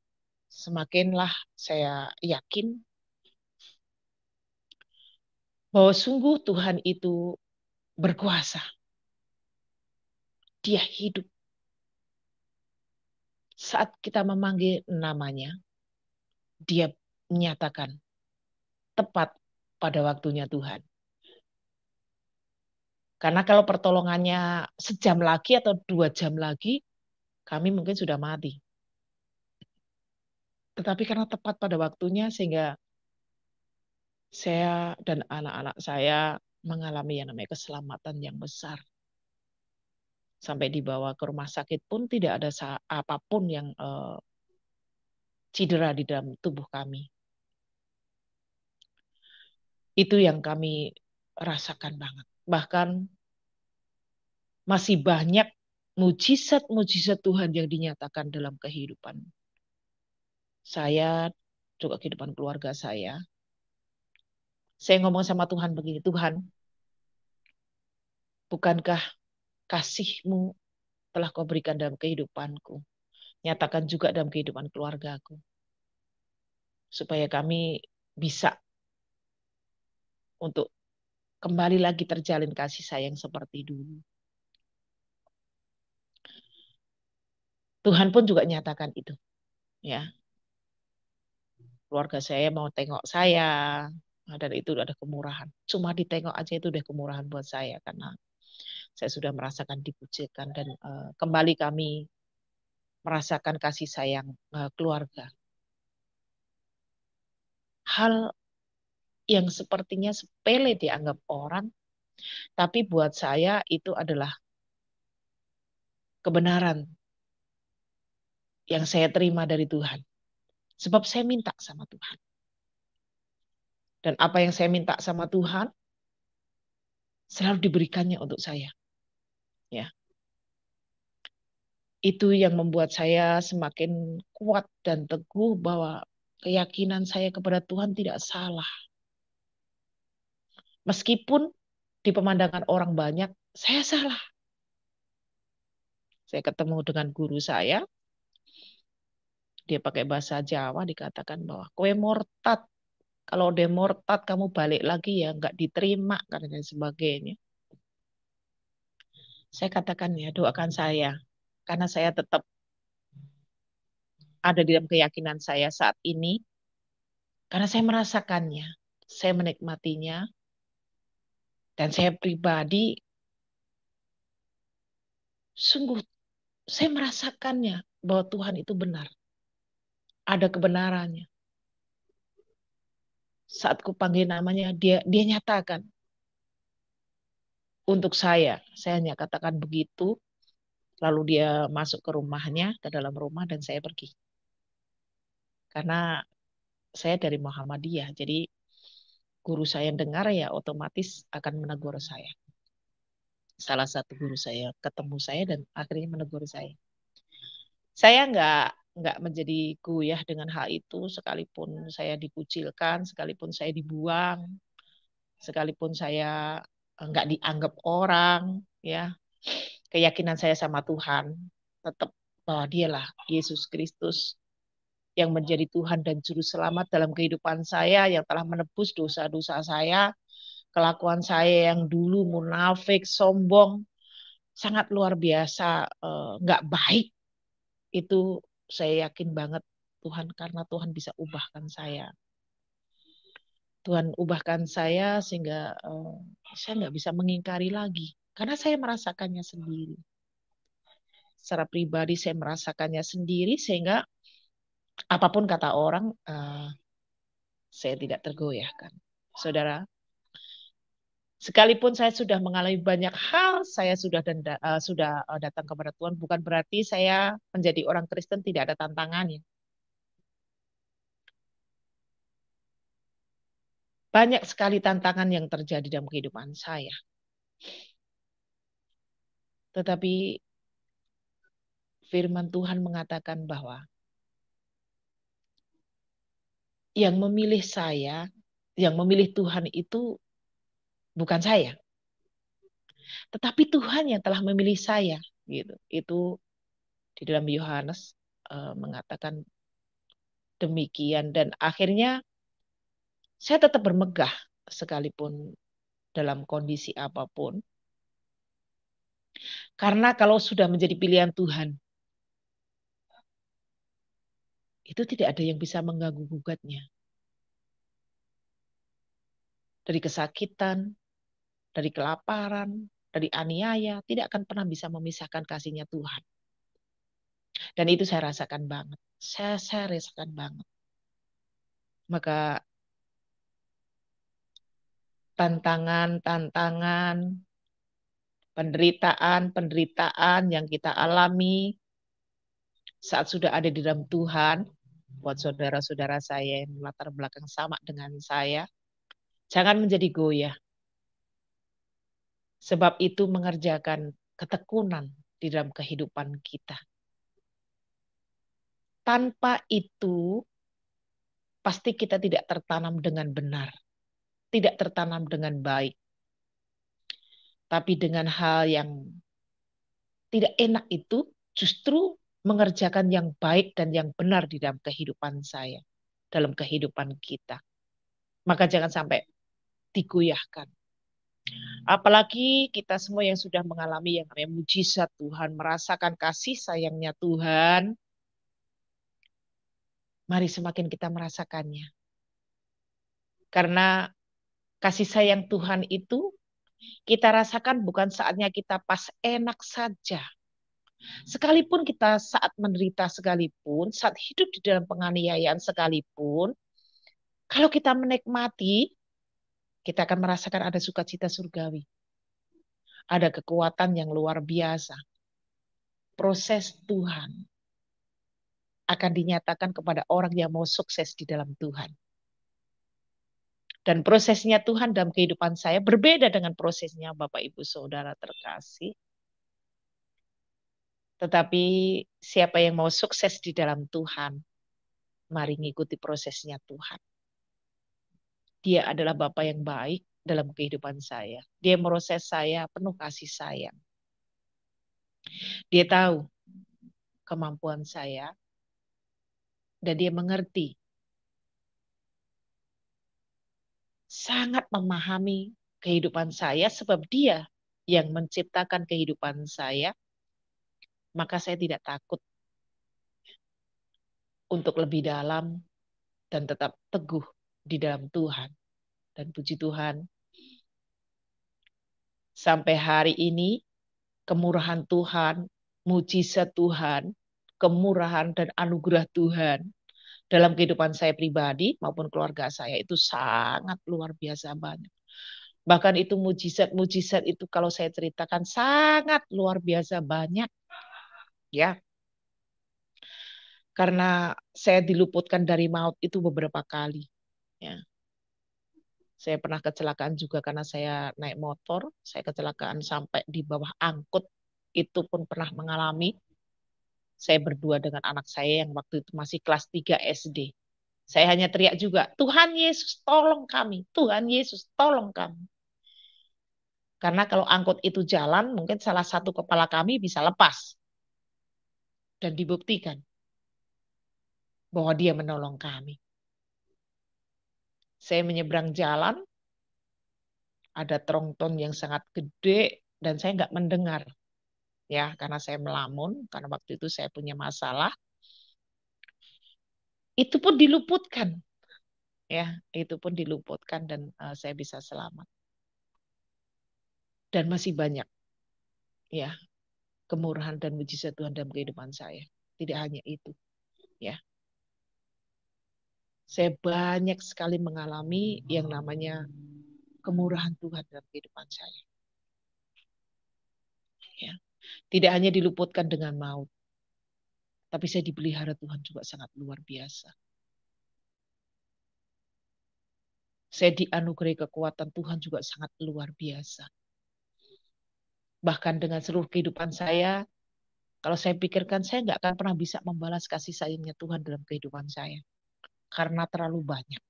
Speaker 2: semakinlah saya yakin bahwa sungguh Tuhan itu berkuasa dia hidup saat kita memanggil namanya dia menyatakan tepat pada waktunya Tuhan. Karena kalau pertolongannya sejam lagi atau dua jam lagi, kami mungkin sudah mati. Tetapi karena tepat pada waktunya sehingga saya dan anak-anak saya mengalami yang namanya keselamatan yang besar. Sampai dibawa ke rumah sakit pun tidak ada apapun yang eh, cedera di dalam tubuh kami. Itu yang kami rasakan banget. Bahkan masih banyak mujizat-mujizat Tuhan yang dinyatakan dalam kehidupan saya, juga kehidupan keluarga saya. Saya ngomong sama Tuhan begini, Tuhan, bukankah kasihmu telah kau berikan dalam kehidupanku? Nyatakan juga dalam kehidupan keluargaku. Supaya kami bisa untuk kembali lagi terjalin kasih sayang seperti dulu. Tuhan pun juga nyatakan itu. Ya. Keluarga saya mau tengok saya, dan itu ada kemurahan. Cuma ditengok aja itu udah kemurahan buat saya karena saya sudah merasakan dipujikan dan uh, kembali kami merasakan kasih sayang uh, keluarga. Hal yang sepertinya sepele dianggap orang, tapi buat saya itu adalah kebenaran yang saya terima dari Tuhan. Sebab saya minta sama Tuhan. Dan apa yang saya minta sama Tuhan selalu diberikannya untuk saya. Ya. Itu yang membuat saya semakin kuat dan teguh bahwa keyakinan saya kepada Tuhan tidak salah. Meskipun di pemandangan orang banyak, saya salah. Saya ketemu dengan guru saya, dia pakai bahasa Jawa dikatakan bahwa kue mortat. Kalau dia mortat kamu balik lagi ya nggak diterima dan sebagainya. Saya katakan ya doakan saya karena saya tetap ada di dalam keyakinan saya saat ini karena saya merasakannya, saya menikmatinya, dan saya pribadi sungguh saya merasakannya bahwa Tuhan itu benar. Ada kebenarannya. Saat ku panggil namanya, dia dia nyatakan. Untuk saya, saya hanya katakan begitu. Lalu dia masuk ke rumahnya, ke dalam rumah, dan saya pergi. Karena saya dari Muhammadiyah, jadi guru saya yang dengar ya otomatis akan menegur saya. Salah satu guru saya ketemu saya dan akhirnya menegur saya. Saya nggak nggak menjadi goyah dengan hal itu sekalipun saya dikucilkan, sekalipun saya dibuang, sekalipun saya nggak dianggap orang, ya keyakinan saya sama Tuhan tetap bahwa dialah Yesus Kristus yang menjadi Tuhan dan Juru Selamat dalam kehidupan saya, yang telah menebus dosa-dosa saya, kelakuan saya yang dulu munafik, sombong, sangat luar biasa, eh, nggak eh, baik. Itu saya yakin banget Tuhan karena Tuhan bisa ubahkan saya. Tuhan ubahkan saya sehingga uh, saya nggak bisa mengingkari lagi karena saya merasakannya sendiri. Secara pribadi saya merasakannya sendiri sehingga apapun kata orang, uh, saya tidak tergoyahkan. Saudara, sekalipun saya sudah mengalami banyak hal, saya sudah denda, uh, sudah eh, datang kepada Tuhan, bukan berarti saya menjadi orang Kristen tidak ada tantangannya. Banyak sekali tantangan yang terjadi dalam kehidupan saya. Tetapi firman Tuhan mengatakan bahwa yang memilih saya, yang memilih Tuhan itu bukan saya. Tetapi Tuhan yang telah memilih saya, gitu. Itu di dalam Yohanes uh, mengatakan demikian dan akhirnya saya tetap bermegah sekalipun dalam kondisi apapun. Karena kalau sudah menjadi pilihan Tuhan, itu tidak ada yang bisa mengganggu gugatnya. Dari kesakitan, dari kelaparan, dari aniaya, tidak akan pernah bisa memisahkan kasihnya Tuhan. Dan itu saya rasakan banget. Saya, saya rasakan banget. Maka tantangan-tantangan, penderitaan-penderitaan yang kita alami saat sudah ada di dalam Tuhan, buat saudara-saudara saya yang latar belakang sama dengan saya, jangan menjadi goyah. Sebab itu mengerjakan ketekunan di dalam kehidupan kita. Tanpa itu, pasti kita tidak tertanam dengan benar, tidak tertanam dengan baik. Tapi dengan hal yang tidak enak itu, justru mengerjakan yang baik dan yang benar di dalam kehidupan saya, dalam kehidupan kita. Maka jangan sampai digoyahkan. Apalagi kita semua yang sudah mengalami yang namanya mujizat Tuhan, merasakan kasih sayangnya Tuhan. Mari semakin kita merasakannya. Karena kasih sayang Tuhan itu kita rasakan bukan saatnya kita pas enak saja. Sekalipun kita saat menderita sekalipun, saat hidup di dalam penganiayaan sekalipun, kalau kita menikmati, kita akan merasakan ada sukacita surgawi. Ada kekuatan yang luar biasa. Proses Tuhan akan dinyatakan kepada orang yang mau sukses di dalam Tuhan. Dan prosesnya Tuhan dalam kehidupan saya berbeda dengan prosesnya Bapak Ibu Saudara terkasih tetapi siapa yang mau sukses di dalam Tuhan, mari ngikuti prosesnya Tuhan. Dia adalah Bapak yang baik dalam kehidupan saya. Dia meroses saya penuh kasih sayang. Dia tahu kemampuan saya dan dia mengerti. Sangat memahami kehidupan saya sebab dia yang menciptakan kehidupan saya maka saya tidak takut untuk lebih dalam dan tetap teguh di dalam Tuhan. Dan puji Tuhan, sampai hari ini kemurahan Tuhan, mujizat Tuhan, kemurahan dan anugerah Tuhan dalam kehidupan saya pribadi maupun keluarga saya itu sangat luar biasa banyak. Bahkan itu mujizat-mujizat itu kalau saya ceritakan sangat luar biasa banyak ya karena saya diluputkan dari maut itu beberapa kali. Ya. Saya pernah kecelakaan juga karena saya naik motor, saya kecelakaan sampai di bawah angkut, itu pun pernah mengalami. Saya berdua dengan anak saya yang waktu itu masih kelas 3 SD. Saya hanya teriak juga, Tuhan Yesus tolong kami, Tuhan Yesus tolong kami. Karena kalau angkut itu jalan, mungkin salah satu kepala kami bisa lepas dan dibuktikan bahwa dia menolong kami. Saya menyeberang jalan, ada tronton yang sangat gede dan saya nggak mendengar. Ya, karena saya melamun, karena waktu itu saya punya masalah. Itu pun diluputkan. Ya, itu pun diluputkan dan uh, saya bisa selamat. Dan masih banyak ya kemurahan dan mujizat Tuhan dalam kehidupan saya. Tidak hanya itu. Ya. Saya banyak sekali mengalami yang namanya kemurahan Tuhan dalam kehidupan saya. Ya. Tidak hanya diluputkan dengan maut, tapi saya dipelihara Tuhan juga sangat luar biasa. Saya dianugerahi kekuatan Tuhan juga sangat luar biasa bahkan dengan seluruh kehidupan saya, kalau saya pikirkan saya nggak akan pernah bisa membalas kasih sayangnya Tuhan dalam kehidupan saya. Karena terlalu banyak.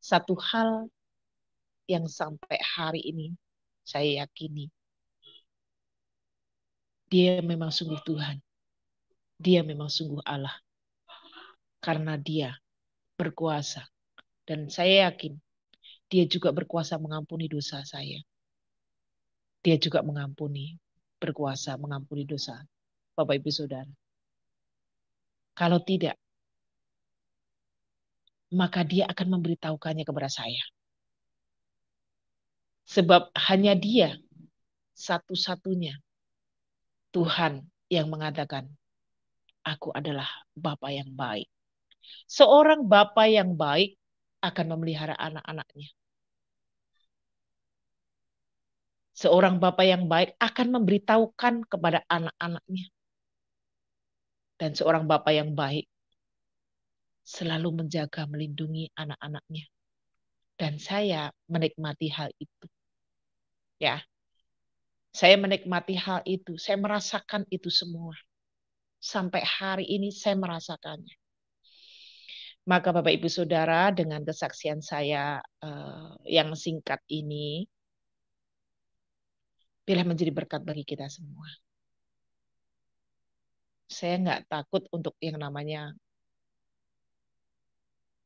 Speaker 2: Satu hal yang sampai hari ini saya yakini. Dia memang sungguh Tuhan. Dia memang sungguh Allah. Karena dia berkuasa. Dan saya yakin dia juga berkuasa mengampuni dosa saya dia juga mengampuni, berkuasa mengampuni dosa. Bapak Ibu Saudara. Kalau tidak, maka dia akan memberitahukannya kepada saya. Sebab hanya dia satu-satunya Tuhan yang mengatakan, aku adalah Bapa yang baik. Seorang Bapa yang baik akan memelihara anak-anaknya. Seorang bapak yang baik akan memberitahukan kepada anak-anaknya. Dan seorang bapak yang baik selalu menjaga, melindungi anak-anaknya. Dan saya menikmati hal itu. Ya. Saya menikmati hal itu, saya merasakan itu semua. Sampai hari ini saya merasakannya. Maka Bapak Ibu Saudara dengan kesaksian saya uh, yang singkat ini, Pilih menjadi berkat bagi kita semua. Saya nggak takut untuk yang namanya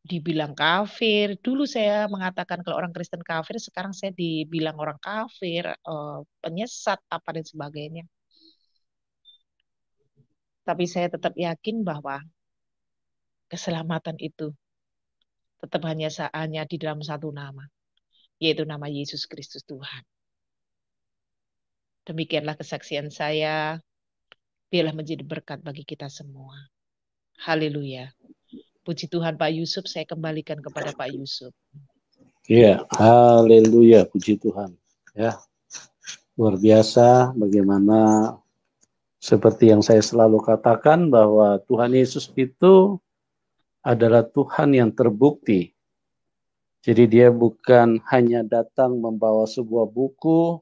Speaker 2: dibilang kafir. Dulu saya mengatakan kalau orang Kristen kafir, sekarang saya dibilang orang kafir, eh, penyesat, apa dan sebagainya. Tapi saya tetap yakin bahwa keselamatan itu tetap hanya saatnya di dalam satu nama, yaitu nama Yesus Kristus Tuhan. Demikianlah kesaksian saya. Biarlah menjadi berkat bagi kita semua. Haleluya. Puji Tuhan Pak Yusuf, saya kembalikan kepada Pak Yusuf.
Speaker 1: Iya, haleluya, puji Tuhan. Ya. Luar biasa bagaimana seperti yang saya selalu katakan bahwa Tuhan Yesus itu adalah Tuhan yang terbukti. Jadi dia bukan hanya datang membawa sebuah buku,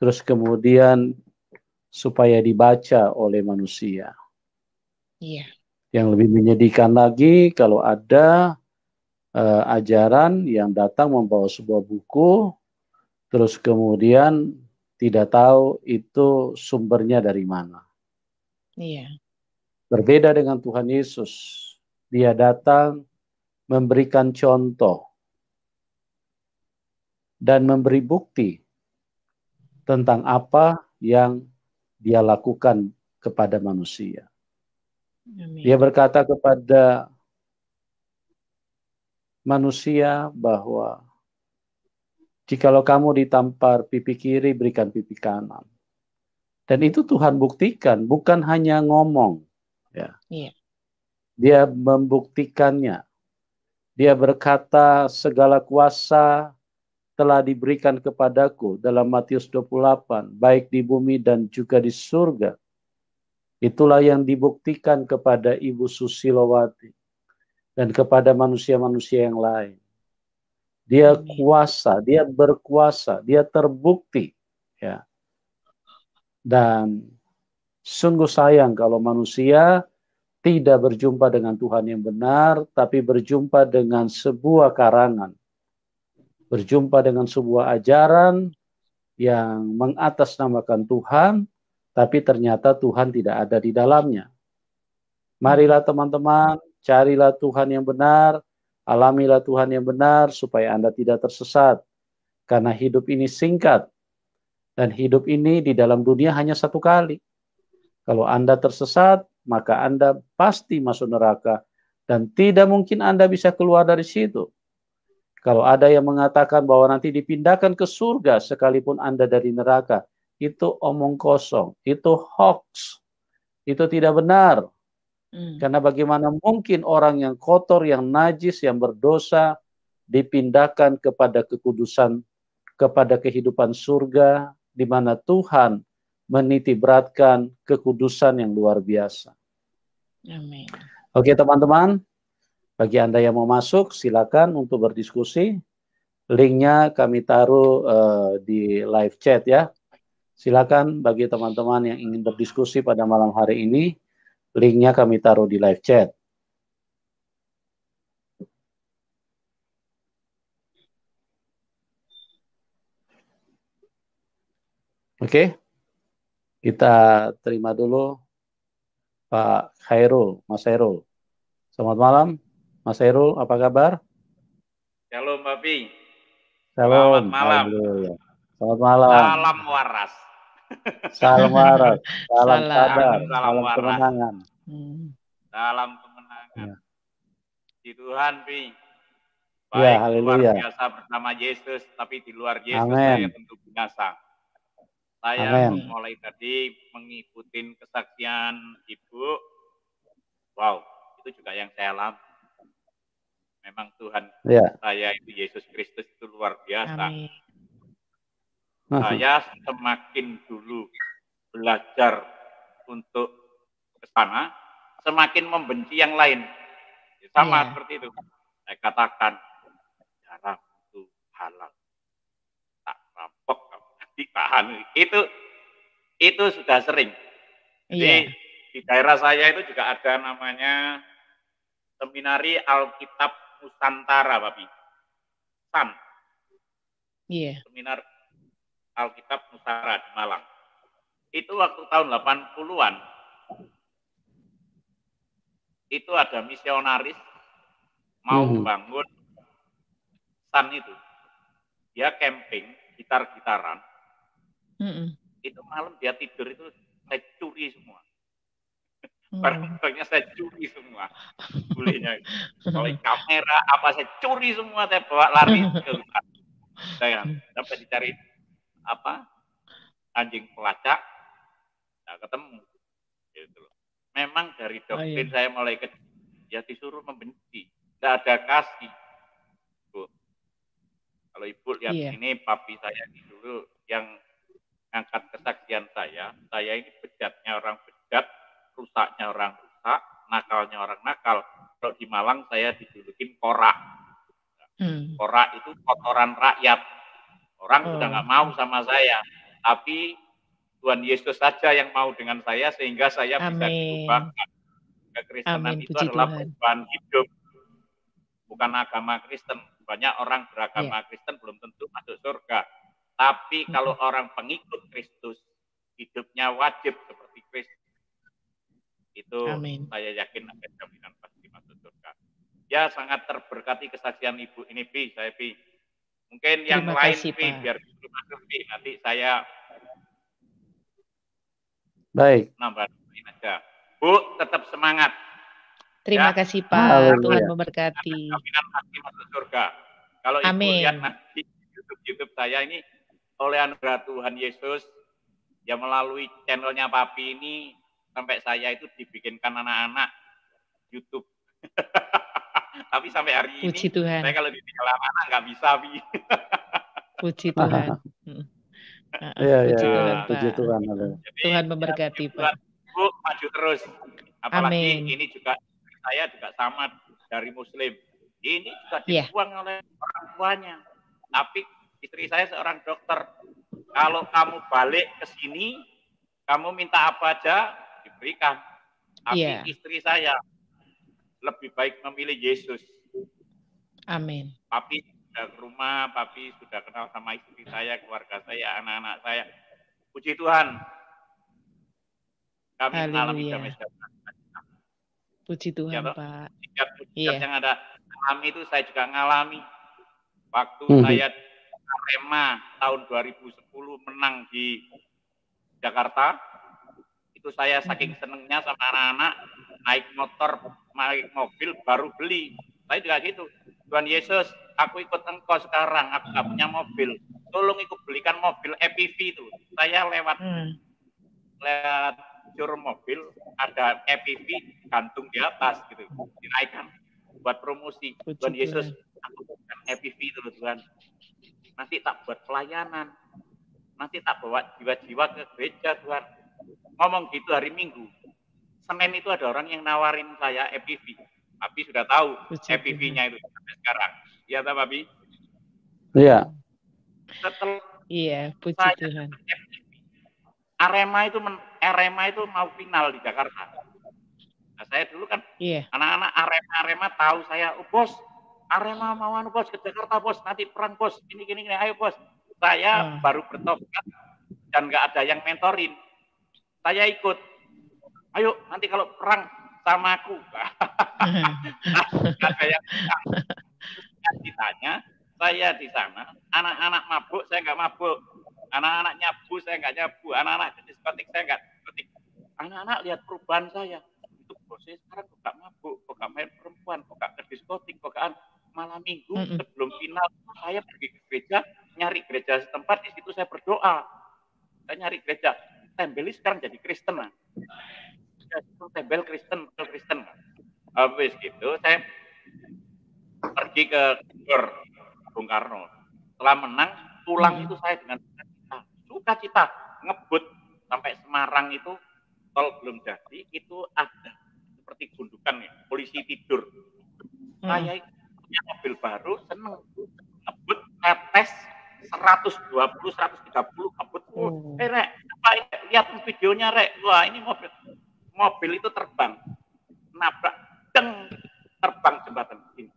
Speaker 1: terus kemudian supaya dibaca oleh manusia. Iya. Yang lebih menyedihkan lagi kalau ada uh, ajaran yang datang membawa sebuah buku terus kemudian tidak tahu itu sumbernya dari mana. Iya. Berbeda dengan Tuhan Yesus. Dia datang memberikan contoh dan memberi bukti tentang apa yang dia lakukan kepada manusia. Dia berkata kepada manusia bahwa jikalau kamu ditampar pipi kiri berikan pipi kanan. Dan itu Tuhan buktikan, bukan hanya ngomong, ya. Yeah. Dia membuktikannya. Dia berkata segala kuasa telah diberikan kepadaku dalam Matius 28, baik di bumi dan juga di surga. Itulah yang dibuktikan kepada Ibu Susilowati dan kepada manusia-manusia yang lain. Dia kuasa, dia berkuasa, dia terbukti, ya. Dan sungguh sayang kalau manusia tidak berjumpa dengan Tuhan yang benar, tapi berjumpa dengan sebuah karangan berjumpa dengan sebuah ajaran yang mengatasnamakan Tuhan, tapi ternyata Tuhan tidak ada di dalamnya. Marilah teman-teman, carilah Tuhan yang benar, alamilah Tuhan yang benar supaya Anda tidak tersesat. Karena hidup ini singkat dan hidup ini di dalam dunia hanya satu kali. Kalau Anda tersesat, maka Anda pasti masuk neraka dan tidak mungkin Anda bisa keluar dari situ. Kalau ada yang mengatakan bahwa nanti dipindahkan ke surga sekalipun Anda dari neraka, itu omong kosong, itu hoax, itu tidak benar. Hmm. Karena bagaimana mungkin orang yang kotor, yang najis, yang berdosa dipindahkan kepada kekudusan, kepada kehidupan surga, di mana Tuhan menitibratkan kekudusan yang luar biasa. Amin. Oke teman-teman, bagi Anda yang mau masuk, silakan untuk berdiskusi. Linknya kami taruh uh, di live chat ya. Silakan bagi teman-teman yang ingin berdiskusi pada malam hari ini, linknya kami taruh di live chat. Oke, okay. kita terima dulu Pak Khairul, Mas Khairul. Selamat malam. Mas Erul, apa kabar?
Speaker 3: Halo Mbak Pi.
Speaker 1: Selamat malam. Selamat malam. Salam waras. Salam waras. Salam, salam sadar. Salam, salam waras. kemenangan. Hmm.
Speaker 3: Salam kemenangan. Ya. Di Tuhan, Pi. Ya, Baik, ya, haleluya. luar biasa bersama Yesus, tapi di luar Yesus Amen. saya tentu binasa. Saya Amen. mulai tadi mengikuti kesaksian Ibu. Wow, itu juga yang saya alami. Memang Tuhan ya. saya itu Yesus Kristus itu luar biasa.
Speaker 4: Amin. Saya
Speaker 3: semakin dulu belajar untuk ke sana, semakin membenci yang lain. Ya, sama ya. seperti itu. Saya katakan, jarang itu halal. Tak rampok kamu Itu itu sudah sering. Jadi ya. di daerah saya itu juga ada namanya seminari Alkitab Nusantara, Babi. Sam. Iya. Seminar Alkitab Nusantara di Malang. Itu waktu tahun 80-an. Itu ada misionaris mau uhum. bangun SAN itu. Dia camping, gitar-gitaran. Mm Itu malam dia tidur itu saya curi semua barang-barangnya hmm. saya curi semua bolehnya oleh kamera apa saya curi semua saya bawa lari ke luar saya dapat kan dicari apa anjing pelacak nah, ketemu gitu loh. memang dari doktrin oh, iya. saya mulai kecil ya disuruh membenci tidak ada kasih bu kalau ibu lihat yeah. ini papi saya ini dulu yang angkat kesaksian saya saya ini bejatnya orang bejat rusaknya orang rusak, nakalnya orang nakal. Kalau di Malang saya dijulukin korak. Hmm. Korak itu kotoran rakyat. Orang hmm. sudah nggak mau sama saya. Tapi Tuhan Yesus saja yang mau dengan saya sehingga saya Amin. bisa diubahkan. Kekristenan Amin. itu Puji adalah Tuhan. perubahan hidup, bukan agama Kristen. Banyak orang beragama yeah. Kristen belum tentu masuk surga. Tapi hmm. kalau orang pengikut Kristus hidupnya wajib seperti Kristus itu Amin. saya yakin ada jaminan pasti masuk surga. Ya sangat terberkati kesaksian Ibu ini Pi, saya Pi. Mungkin yang Terima lain Pi, biar itu masuk Pi. Nanti saya Baik. Nambah aja. Bu, tetap semangat.
Speaker 2: Terima ya. kasih Pak, Tuhan memberkati. Jaminan pasti
Speaker 3: masuk surga. Kalau Amin. Ibu lihat nanti YouTube-YouTube saya ini oleh anugerah Tuhan Yesus yang melalui channelnya Papi ini sampai saya itu dibikinkan anak-anak YouTube. Tapi sampai hari ini Puji Tuhan. saya kalau ditinggal anak nggak bisa bi.
Speaker 2: Puji Tuhan. Iya, iya, iya. ya, puji Tuhan. Tuhan memberkati, ya, Pak.
Speaker 3: Bu, maju terus. Apalagi Amin. ini juga saya juga sama dari Muslim. Ini juga iya. dibuang yeah. oleh orang tuanya. Tapi istri saya seorang dokter. Kalau kamu balik ke sini, kamu minta apa aja, diberikan.
Speaker 2: Tapi yeah. istri
Speaker 3: saya lebih baik memilih Yesus. Amin. Papi sudah ke rumah, papi sudah kenal sama istri saya, keluarga saya, anak-anak saya. Puji Tuhan. Kami mengalami damai
Speaker 2: sejahtera. Puji Tuhan, ya, Pak. Tingkat, tingkat yeah.
Speaker 3: yang ada kami itu saya juga ngalami. Waktu mm -hmm. saya Arema tahun 2010 menang di Jakarta, itu saya saking hmm. senengnya sama anak-anak naik motor naik mobil baru beli saya juga gitu Tuhan Yesus aku ikut engkau sekarang aku gak punya mobil tolong ikut belikan mobil EPV itu saya lewat hmm. lewat juru mobil ada EPV gantung di atas gitu dinaikkan buat promosi
Speaker 1: Tuhan Tuhan Yesus
Speaker 3: aku bukan EPV itu Tuhan nanti tak buat pelayanan nanti tak bawa jiwa-jiwa ke gereja Tuhan ngomong gitu hari Minggu. Senin itu ada orang yang nawarin saya EPV. Papi sudah tahu EPV-nya itu sampai sekarang. Iya, tak Papi? Iya. Setelah
Speaker 2: Iya, puji saya Tuhan. E
Speaker 3: Arema itu men, Arema itu mau final di Jakarta. Nah, saya dulu kan anak iya. anak-anak Arema-Arema tahu saya, oh, bos, Arema mau anu bos ke Jakarta bos, nanti perang bos, ini gini gini, ayo bos. Saya uh. baru bertobat dan nggak ada yang mentorin saya ikut. Ayo nanti kalau perang sama aku. saya ditanya, saya di sana, anak-anak mabuk, saya nggak mabuk. Anak-anak nyabu, saya nggak nyabu. Anak-anak jenis petik, saya nggak petik. Anak-anak lihat perubahan saya. Itu proses, sekarang kok mabuk, kok main perempuan, buka ke diskotik, kok malam minggu sebelum final saya pergi ke gereja, nyari gereja setempat, di situ saya berdoa. Saya nyari gereja tempeli sekarang jadi Kristen lah. Tempel Kristen, tempel Kristen. Habis gitu saya pergi ke Bogor, Bung Karno. Setelah menang, pulang itu saya dengan cita, suka cita, ngebut sampai Semarang itu tol belum jadi itu ada seperti gundukan ya, polisi tidur. Hmm. Saya punya mobil baru, seneng ngebut, saya tes, 120 130 kabut. Oh, eh Rek, apa ini lihat videonya Rek. Wah, ini mobil mobil itu terbang. Nabrak deng terbang jembatan ini.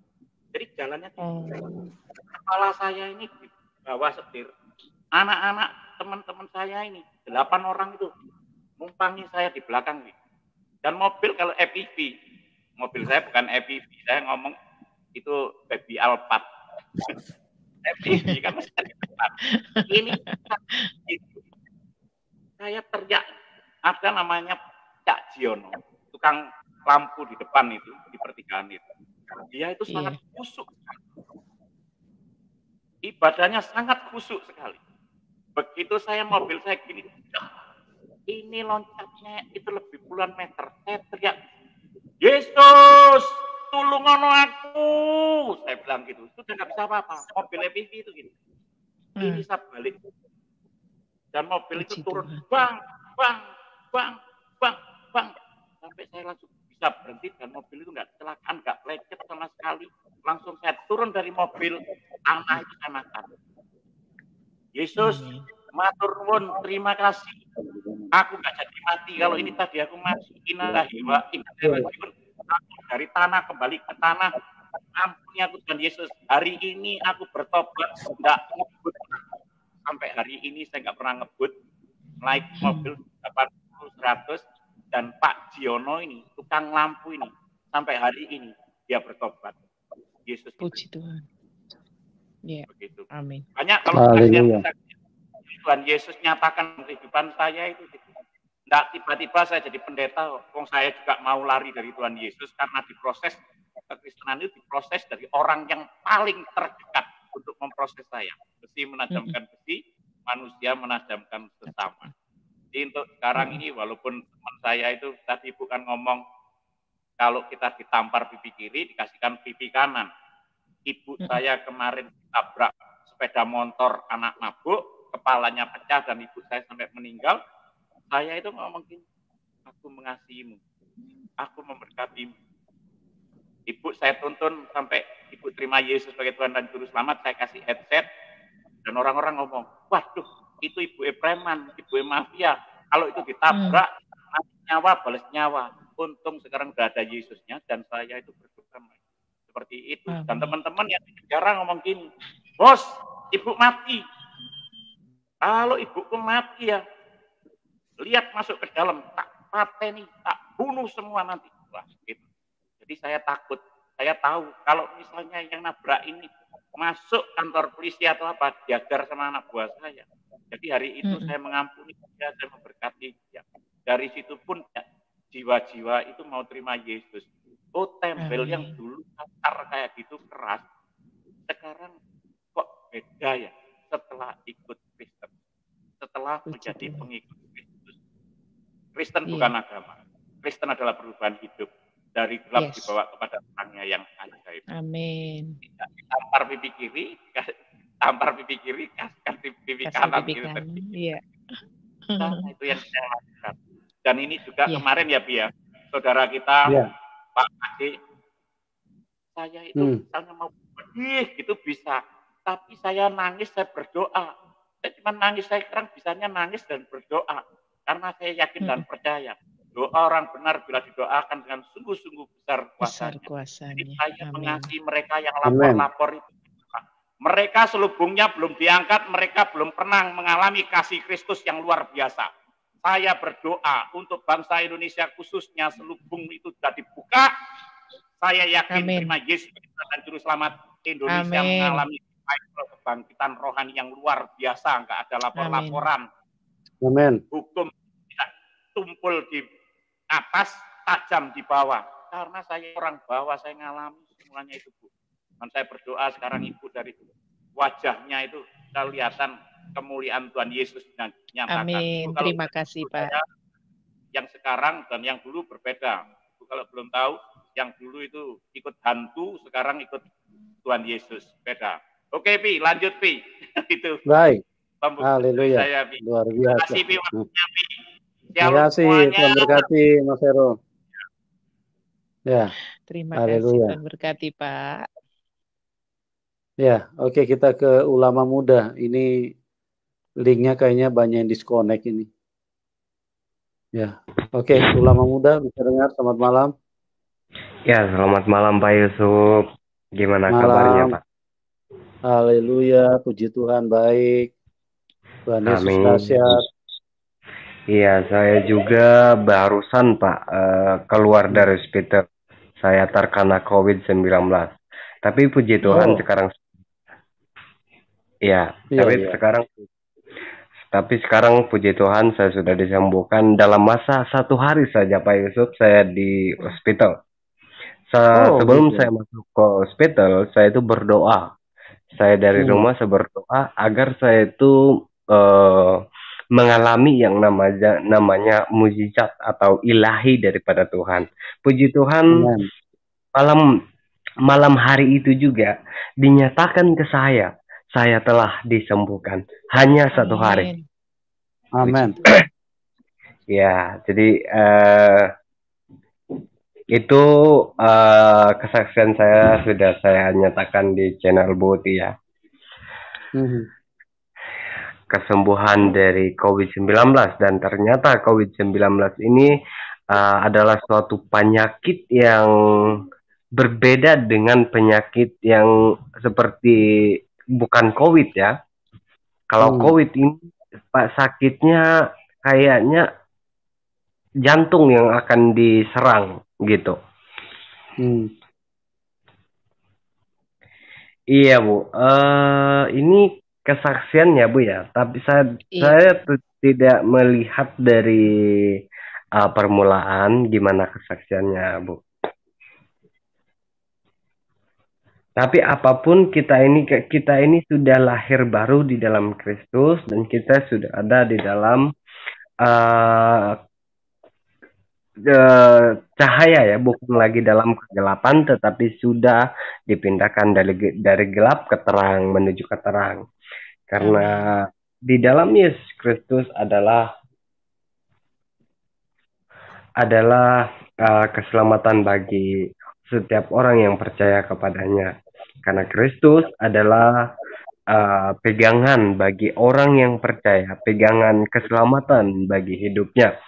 Speaker 3: Jadi jalannya hmm. kepala saya ini di bawah setir. Anak-anak teman-teman saya ini delapan orang itu mumpangi saya di belakang nih. Dan mobil kalau FPV, mobil saya bukan FPV, saya ngomong itu baby Alphard. FTV kan masih ini saya teriak ada namanya Cak Jiono tukang lampu di depan itu di pertigaan itu dia itu sangat kusuk ibadahnya sangat kusuk sekali begitu saya mobil saya gini ini loncatnya itu lebih puluhan meter saya teriak Yesus tulung ono aku. Saya bilang gitu. Sudah nggak bisa apa-apa. Mobil EPV itu gini. Hmm. Ini saya balik. Dan mobil itu turun. Bang, bang, bang, bang, bang. Sampai saya langsung bisa berhenti dan mobil itu nggak kecelakaan, nggak lecet sama sekali. Langsung saya turun dari mobil, anak itu saya makan. Yesus, hmm. matur nuwun, terima kasih. Aku nggak jadi mati. Kalau ini tadi aku masih lagi. wa inalahi dari tanah kembali ke tanah. ampunnya aku Tuhan Yesus. Hari ini aku bertobat, tidak ngebut. Sampai hari ini saya nggak pernah ngebut. Naik mobil 800 100 dan Pak Jiono ini, tukang lampu ini, sampai hari ini dia bertobat. Yesus.
Speaker 2: Puji Tuhan. Ya. Begitu. Amin. Banyak kalau Tuhan
Speaker 3: Yesus nyatakan kehidupan saya itu tidak tiba-tiba saya jadi pendeta, wong saya juga mau lari dari Tuhan Yesus karena diproses kekristenan itu diproses dari orang yang paling terdekat untuk memproses saya. Besi menajamkan besi, manusia menajamkan sesama. Jadi untuk sekarang ini walaupun teman saya itu tadi bukan ngomong kalau kita ditampar pipi kiri dikasihkan pipi kanan. Ibu saya kemarin ditabrak sepeda motor anak mabuk, kepalanya pecah dan ibu saya sampai meninggal saya itu ngomong gini, aku mengasihimu, aku memberkatimu. Ibu saya tuntun sampai ibu terima Yesus sebagai Tuhan dan Juru Selamat, saya kasih headset, dan orang-orang ngomong, waduh, itu ibu Epreman, ibu mafia. Kalau itu ditabrak, hmm. nyawa, balas nyawa. Untung sekarang sudah ada Yesusnya, dan saya itu berdoa seperti itu. Dan teman-teman yang jarang ngomong gini, bos, ibu mati. Kalau ibuku mati ya, lihat masuk ke dalam, tak pateni, tak bunuh semua nanti. Wah, gitu. Jadi saya takut, saya tahu kalau misalnya yang nabrak ini masuk kantor polisi atau apa, diajar sama anak buah saya. Jadi hari itu -hmm. saya mengampuni dia, saya memberkati dia. Ya, dari situ pun ya, jiwa-jiwa itu mau terima Yesus. Oh tempel Amin. yang dulu kasar kayak gitu keras, sekarang kok beda ya setelah ikut Kristen, setelah menjadi pengikut Kristen yeah. bukan agama. Kristen adalah perubahan hidup dari gelap yes. dibawa kepada terangnya yang ajaib.
Speaker 2: Amin.
Speaker 3: Tampar pipi kiri, tampar pipi kiri, kasihkan pipi Kasih kanan. Pipi gitu. kanan. Gitu, iya. Nah, itu yang saya lakukan. Dan ini juga yeah. kemarin ya, Bia, ya, saudara kita yeah. Pak Adi, saya itu hmm. misalnya mau pedih gitu bisa, tapi saya nangis, saya berdoa. Saya cuma nangis, saya sekarang bisanya nangis dan berdoa karena saya yakin dan percaya doa orang benar bila didoakan dengan sungguh-sungguh besar kuasanya. Besar
Speaker 2: kuasanya. Jadi
Speaker 3: saya Amin. mengasihi mereka yang lapor-lapor itu. Mereka selubungnya belum diangkat, mereka belum pernah mengalami kasih Kristus yang luar biasa. Saya berdoa untuk bangsa Indonesia khususnya selubung itu sudah dibuka. Saya yakin Amin. terima Yesus dan Juru Selamat Indonesia Amin. mengalami kebangkitan rohani yang luar biasa. Enggak ada lapor-laporan Amen. Hukum tidak tumpul di atas, tajam di bawah. Karena saya orang bawah, saya ngalami semuanya itu, Bu. Dan saya berdoa sekarang Ibu dari wajahnya itu kelihatan kemuliaan Tuhan Yesus dan nyatakan. Amin. Terima
Speaker 2: kasih, Pak.
Speaker 3: Yang sekarang dan yang dulu berbeda. Ibu kalau belum tahu, yang dulu itu ikut hantu, sekarang ikut Tuhan Yesus. Beda. Oke, Pi, lanjut, Pi. itu.
Speaker 1: Baik. Haleluya. Luar biasa. Terima kasih, Terima kasih. Tuhan berkati, Mas Hero.
Speaker 2: Ya. Terima Haleluya. kasih. Tuhan berkati, Pak.
Speaker 1: Ya, oke okay, kita ke ulama muda. Ini linknya kayaknya banyak yang disconnect ini. Ya, oke okay, ulama muda bisa dengar. Selamat malam.
Speaker 4: Ya, selamat malam Pak Yusuf. Gimana malam. kabarnya Pak?
Speaker 1: Haleluya, puji Tuhan baik. Tuhan Yesus Amin. dahsyat.
Speaker 4: Iya, saya juga barusan Pak eh, keluar dari hospital. Saya terkena COVID-19. Tapi puji Tuhan oh. sekarang Ya, iya, tapi ya. sekarang tapi sekarang puji Tuhan saya sudah disembuhkan dalam masa satu hari saja Pak Yusuf saya di hospital. Se oh, gitu. sebelum gitu. saya masuk ke hospital, saya itu berdoa. Saya dari hmm. rumah saya berdoa agar saya itu uh, mengalami yang namanya namanya mujizat atau ilahi daripada Tuhan. Puji Tuhan Amen. malam malam hari itu juga dinyatakan ke saya, saya telah disembuhkan hanya satu hari. Amin. ya, jadi uh, itu uh, kesaksian saya sudah saya nyatakan di channel Boti ya. Mm -hmm kesembuhan dari COVID-19 dan ternyata COVID-19 ini uh, adalah suatu penyakit yang berbeda dengan penyakit yang seperti bukan COVID ya. Kalau hmm. COVID ini pak sakitnya kayaknya jantung yang akan diserang gitu. Hmm. Iya bu, uh, ini kesaksiannya bu ya tapi saya iya. saya tidak melihat dari uh, permulaan gimana kesaksiannya bu tapi apapun kita ini kita ini sudah lahir baru di dalam Kristus dan kita sudah ada di dalam uh, uh, cahaya ya bukan lagi dalam kegelapan tetapi sudah dipindahkan dari dari gelap ke terang menuju ke terang karena di dalam Yesus Kristus adalah adalah uh, keselamatan bagi setiap orang yang percaya kepadanya. Karena Kristus adalah uh, pegangan bagi orang yang percaya, pegangan keselamatan bagi hidupnya.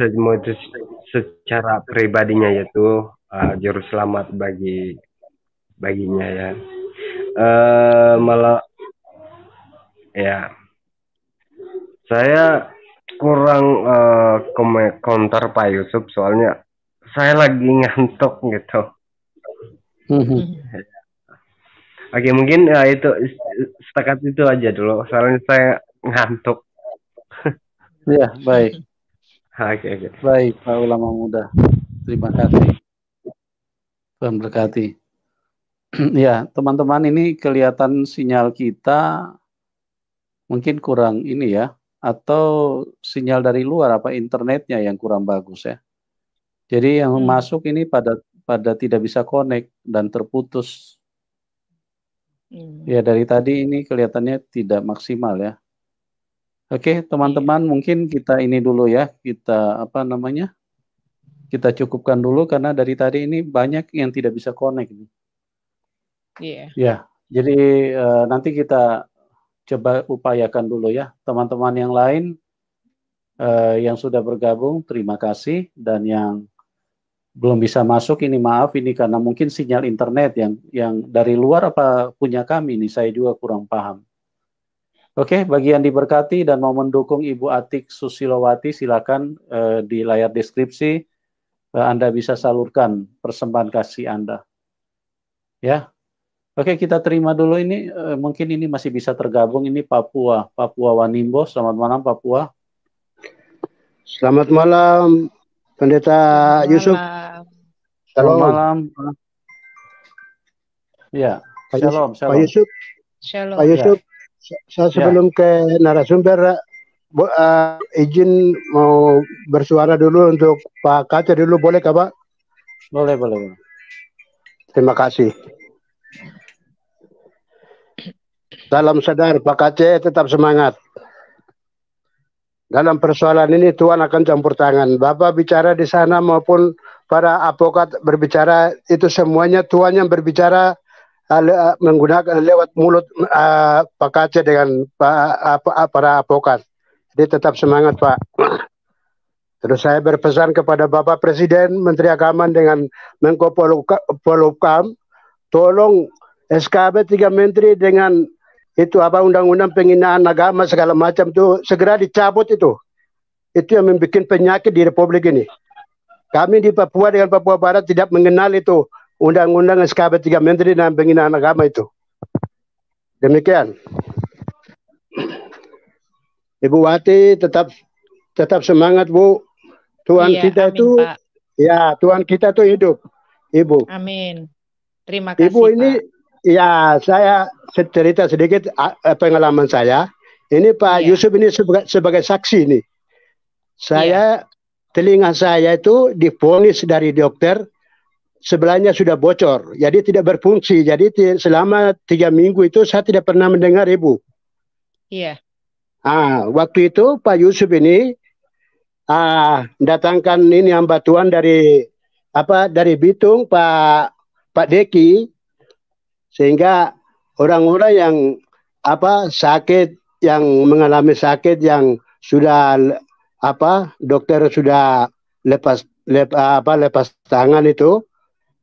Speaker 4: Semua secara pribadinya yaitu uh, juru selamat bagi baginya ya. Uh, malah ya saya kurang uh, eh, counter Pak Yusuf soalnya saya lagi ngantuk gitu. Hmm. Ya. Oke mungkin ya itu setakat itu aja dulu soalnya saya ngantuk.
Speaker 1: ya baik. Oke oke. Baik Pak Ulama Muda. Terima kasih. Tuhan berkati. ya teman-teman ini kelihatan sinyal kita mungkin kurang ini ya atau sinyal dari luar apa internetnya yang kurang bagus ya. Jadi yang hmm. masuk ini pada pada tidak bisa connect dan terputus. Hmm. Ya dari tadi ini kelihatannya tidak maksimal ya. Oke, teman-teman yeah. mungkin kita ini dulu ya. Kita apa namanya? Kita cukupkan dulu karena dari tadi ini banyak yang tidak bisa connect. Iya. Yeah. Ya. Jadi uh, nanti kita coba upayakan dulu ya teman-teman yang lain eh, yang sudah bergabung terima kasih dan yang belum bisa masuk ini maaf ini karena mungkin sinyal internet yang yang dari luar apa punya kami ini saya juga kurang paham. Oke, bagi yang diberkati dan mau mendukung Ibu Atik Susilowati silakan eh, di layar deskripsi eh, Anda bisa salurkan persembahan kasih Anda. Ya, Oke, kita terima dulu ini. Eh, mungkin ini masih bisa tergabung. Ini Papua, Papua Wanimbo. Selamat malam,
Speaker 5: Papua. Selamat malam, Pendeta Selamat Yusuf. Malam. Selamat malam. Ya, shalom, shalom. Pak Yusuf. Shalom. Pak Yusuf, ya. saya sebelum ya. ke narasumber, bo, uh, izin mau bersuara dulu untuk Pak Kaca dulu, boleh kah Pak? Boleh, boleh. Terima kasih. Salam sadar Pak Aceh tetap semangat. Dalam persoalan ini Tuhan akan campur tangan. Bapak bicara di sana maupun para apokat berbicara itu semuanya Tuhan yang berbicara uh, menggunakan lewat mulut uh, Pak Aceh dengan uh, para apokat. Jadi tetap semangat Pak. Terus saya berpesan kepada Bapak Presiden, Menteri Agama dengan Menko Polukam, tolong SKB tiga menteri dengan itu apa undang-undang penghinaan agama segala macam itu segera dicabut itu. Itu yang membuat penyakit di Republik ini. Kami di Papua dengan Papua Barat tidak mengenal itu undang-undang SKB 3 Menteri dan penghinaan agama itu. Demikian. Ibu Wati tetap tetap semangat Bu. Tuhan iya, kita amin, itu Pak. ya Tuhan kita tuh hidup. Ibu.
Speaker 2: Amin. Terima kasih. Ibu
Speaker 5: ini Pak Ya, saya cerita sedikit eh, pengalaman saya. Ini Pak yeah. Yusuf ini sebagai, sebagai saksi nih. Saya yeah. telinga saya itu diponis dari dokter sebelahnya sudah bocor, jadi tidak berfungsi. Jadi selama tiga minggu itu saya tidak pernah mendengar ibu. Iya. Yeah. Ah, waktu itu Pak Yusuf ini ah datangkan ini hamba batuan dari apa dari Bitung Pak Pak Deki sehingga orang-orang yang apa sakit yang mengalami sakit yang sudah apa dokter sudah lepas lep, apa lepas tangan itu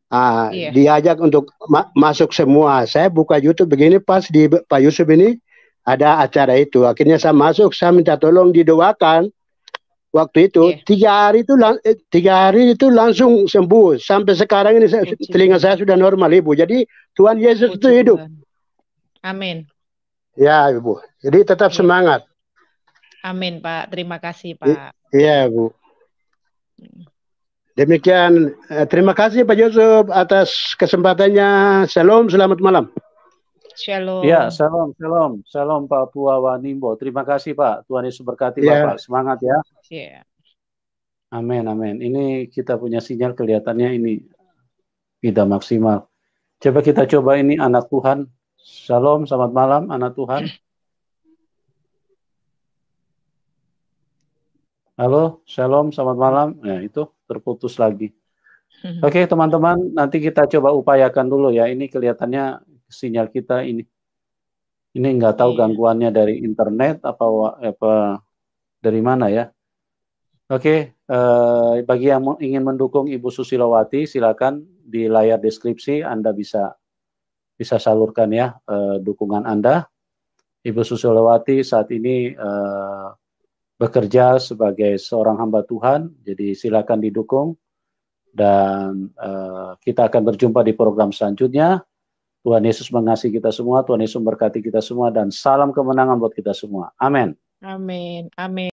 Speaker 5: uh, yeah. Iya. diajak untuk ma masuk semua saya buka YouTube begini pas di Pak Yusuf ini ada acara itu akhirnya saya masuk saya minta tolong didoakan waktu itu yeah. tiga hari itu eh, tiga hari itu langsung sembuh sampai sekarang ini saya, Puji. telinga saya sudah normal ibu jadi Tuhan Yesus Puji oh, itu hidup Tuhan. Amin ya ibu jadi tetap Amin. Iya. semangat
Speaker 2: Amin Pak terima kasih Pak
Speaker 5: iya bu demikian eh, terima kasih Pak Yusuf atas kesempatannya Shalom selamat malam
Speaker 2: Shalom. Ya,
Speaker 1: shalom, shalom, shalom Pak Nimbo. Terima kasih Pak. Tuhan Yesus berkati yeah. Bapak. Ya. Semangat ya. Yeah. Amin, amin. Ini kita punya sinyal kelihatannya ini tidak maksimal. Coba kita coba ini anak Tuhan. Shalom, selamat malam anak Tuhan. Halo, shalom, selamat malam. Nah, itu terputus lagi. Hmm. Oke, okay, teman-teman, nanti kita coba upayakan dulu ya. Ini kelihatannya sinyal kita ini. Ini nggak tahu iya. gangguannya dari internet apa apa dari mana ya. Oke, okay, uh, eh, bagi yang ingin mendukung Ibu Susilowati silakan di layar deskripsi Anda bisa bisa salurkan ya uh, dukungan Anda. Ibu Susilowati saat ini uh, bekerja sebagai seorang hamba Tuhan, jadi silakan didukung dan uh, kita akan berjumpa di program selanjutnya. Tuhan Yesus mengasihi kita semua, Tuhan Yesus memberkati kita semua, dan salam kemenangan buat kita semua. Amin.
Speaker 2: Amin. Amin.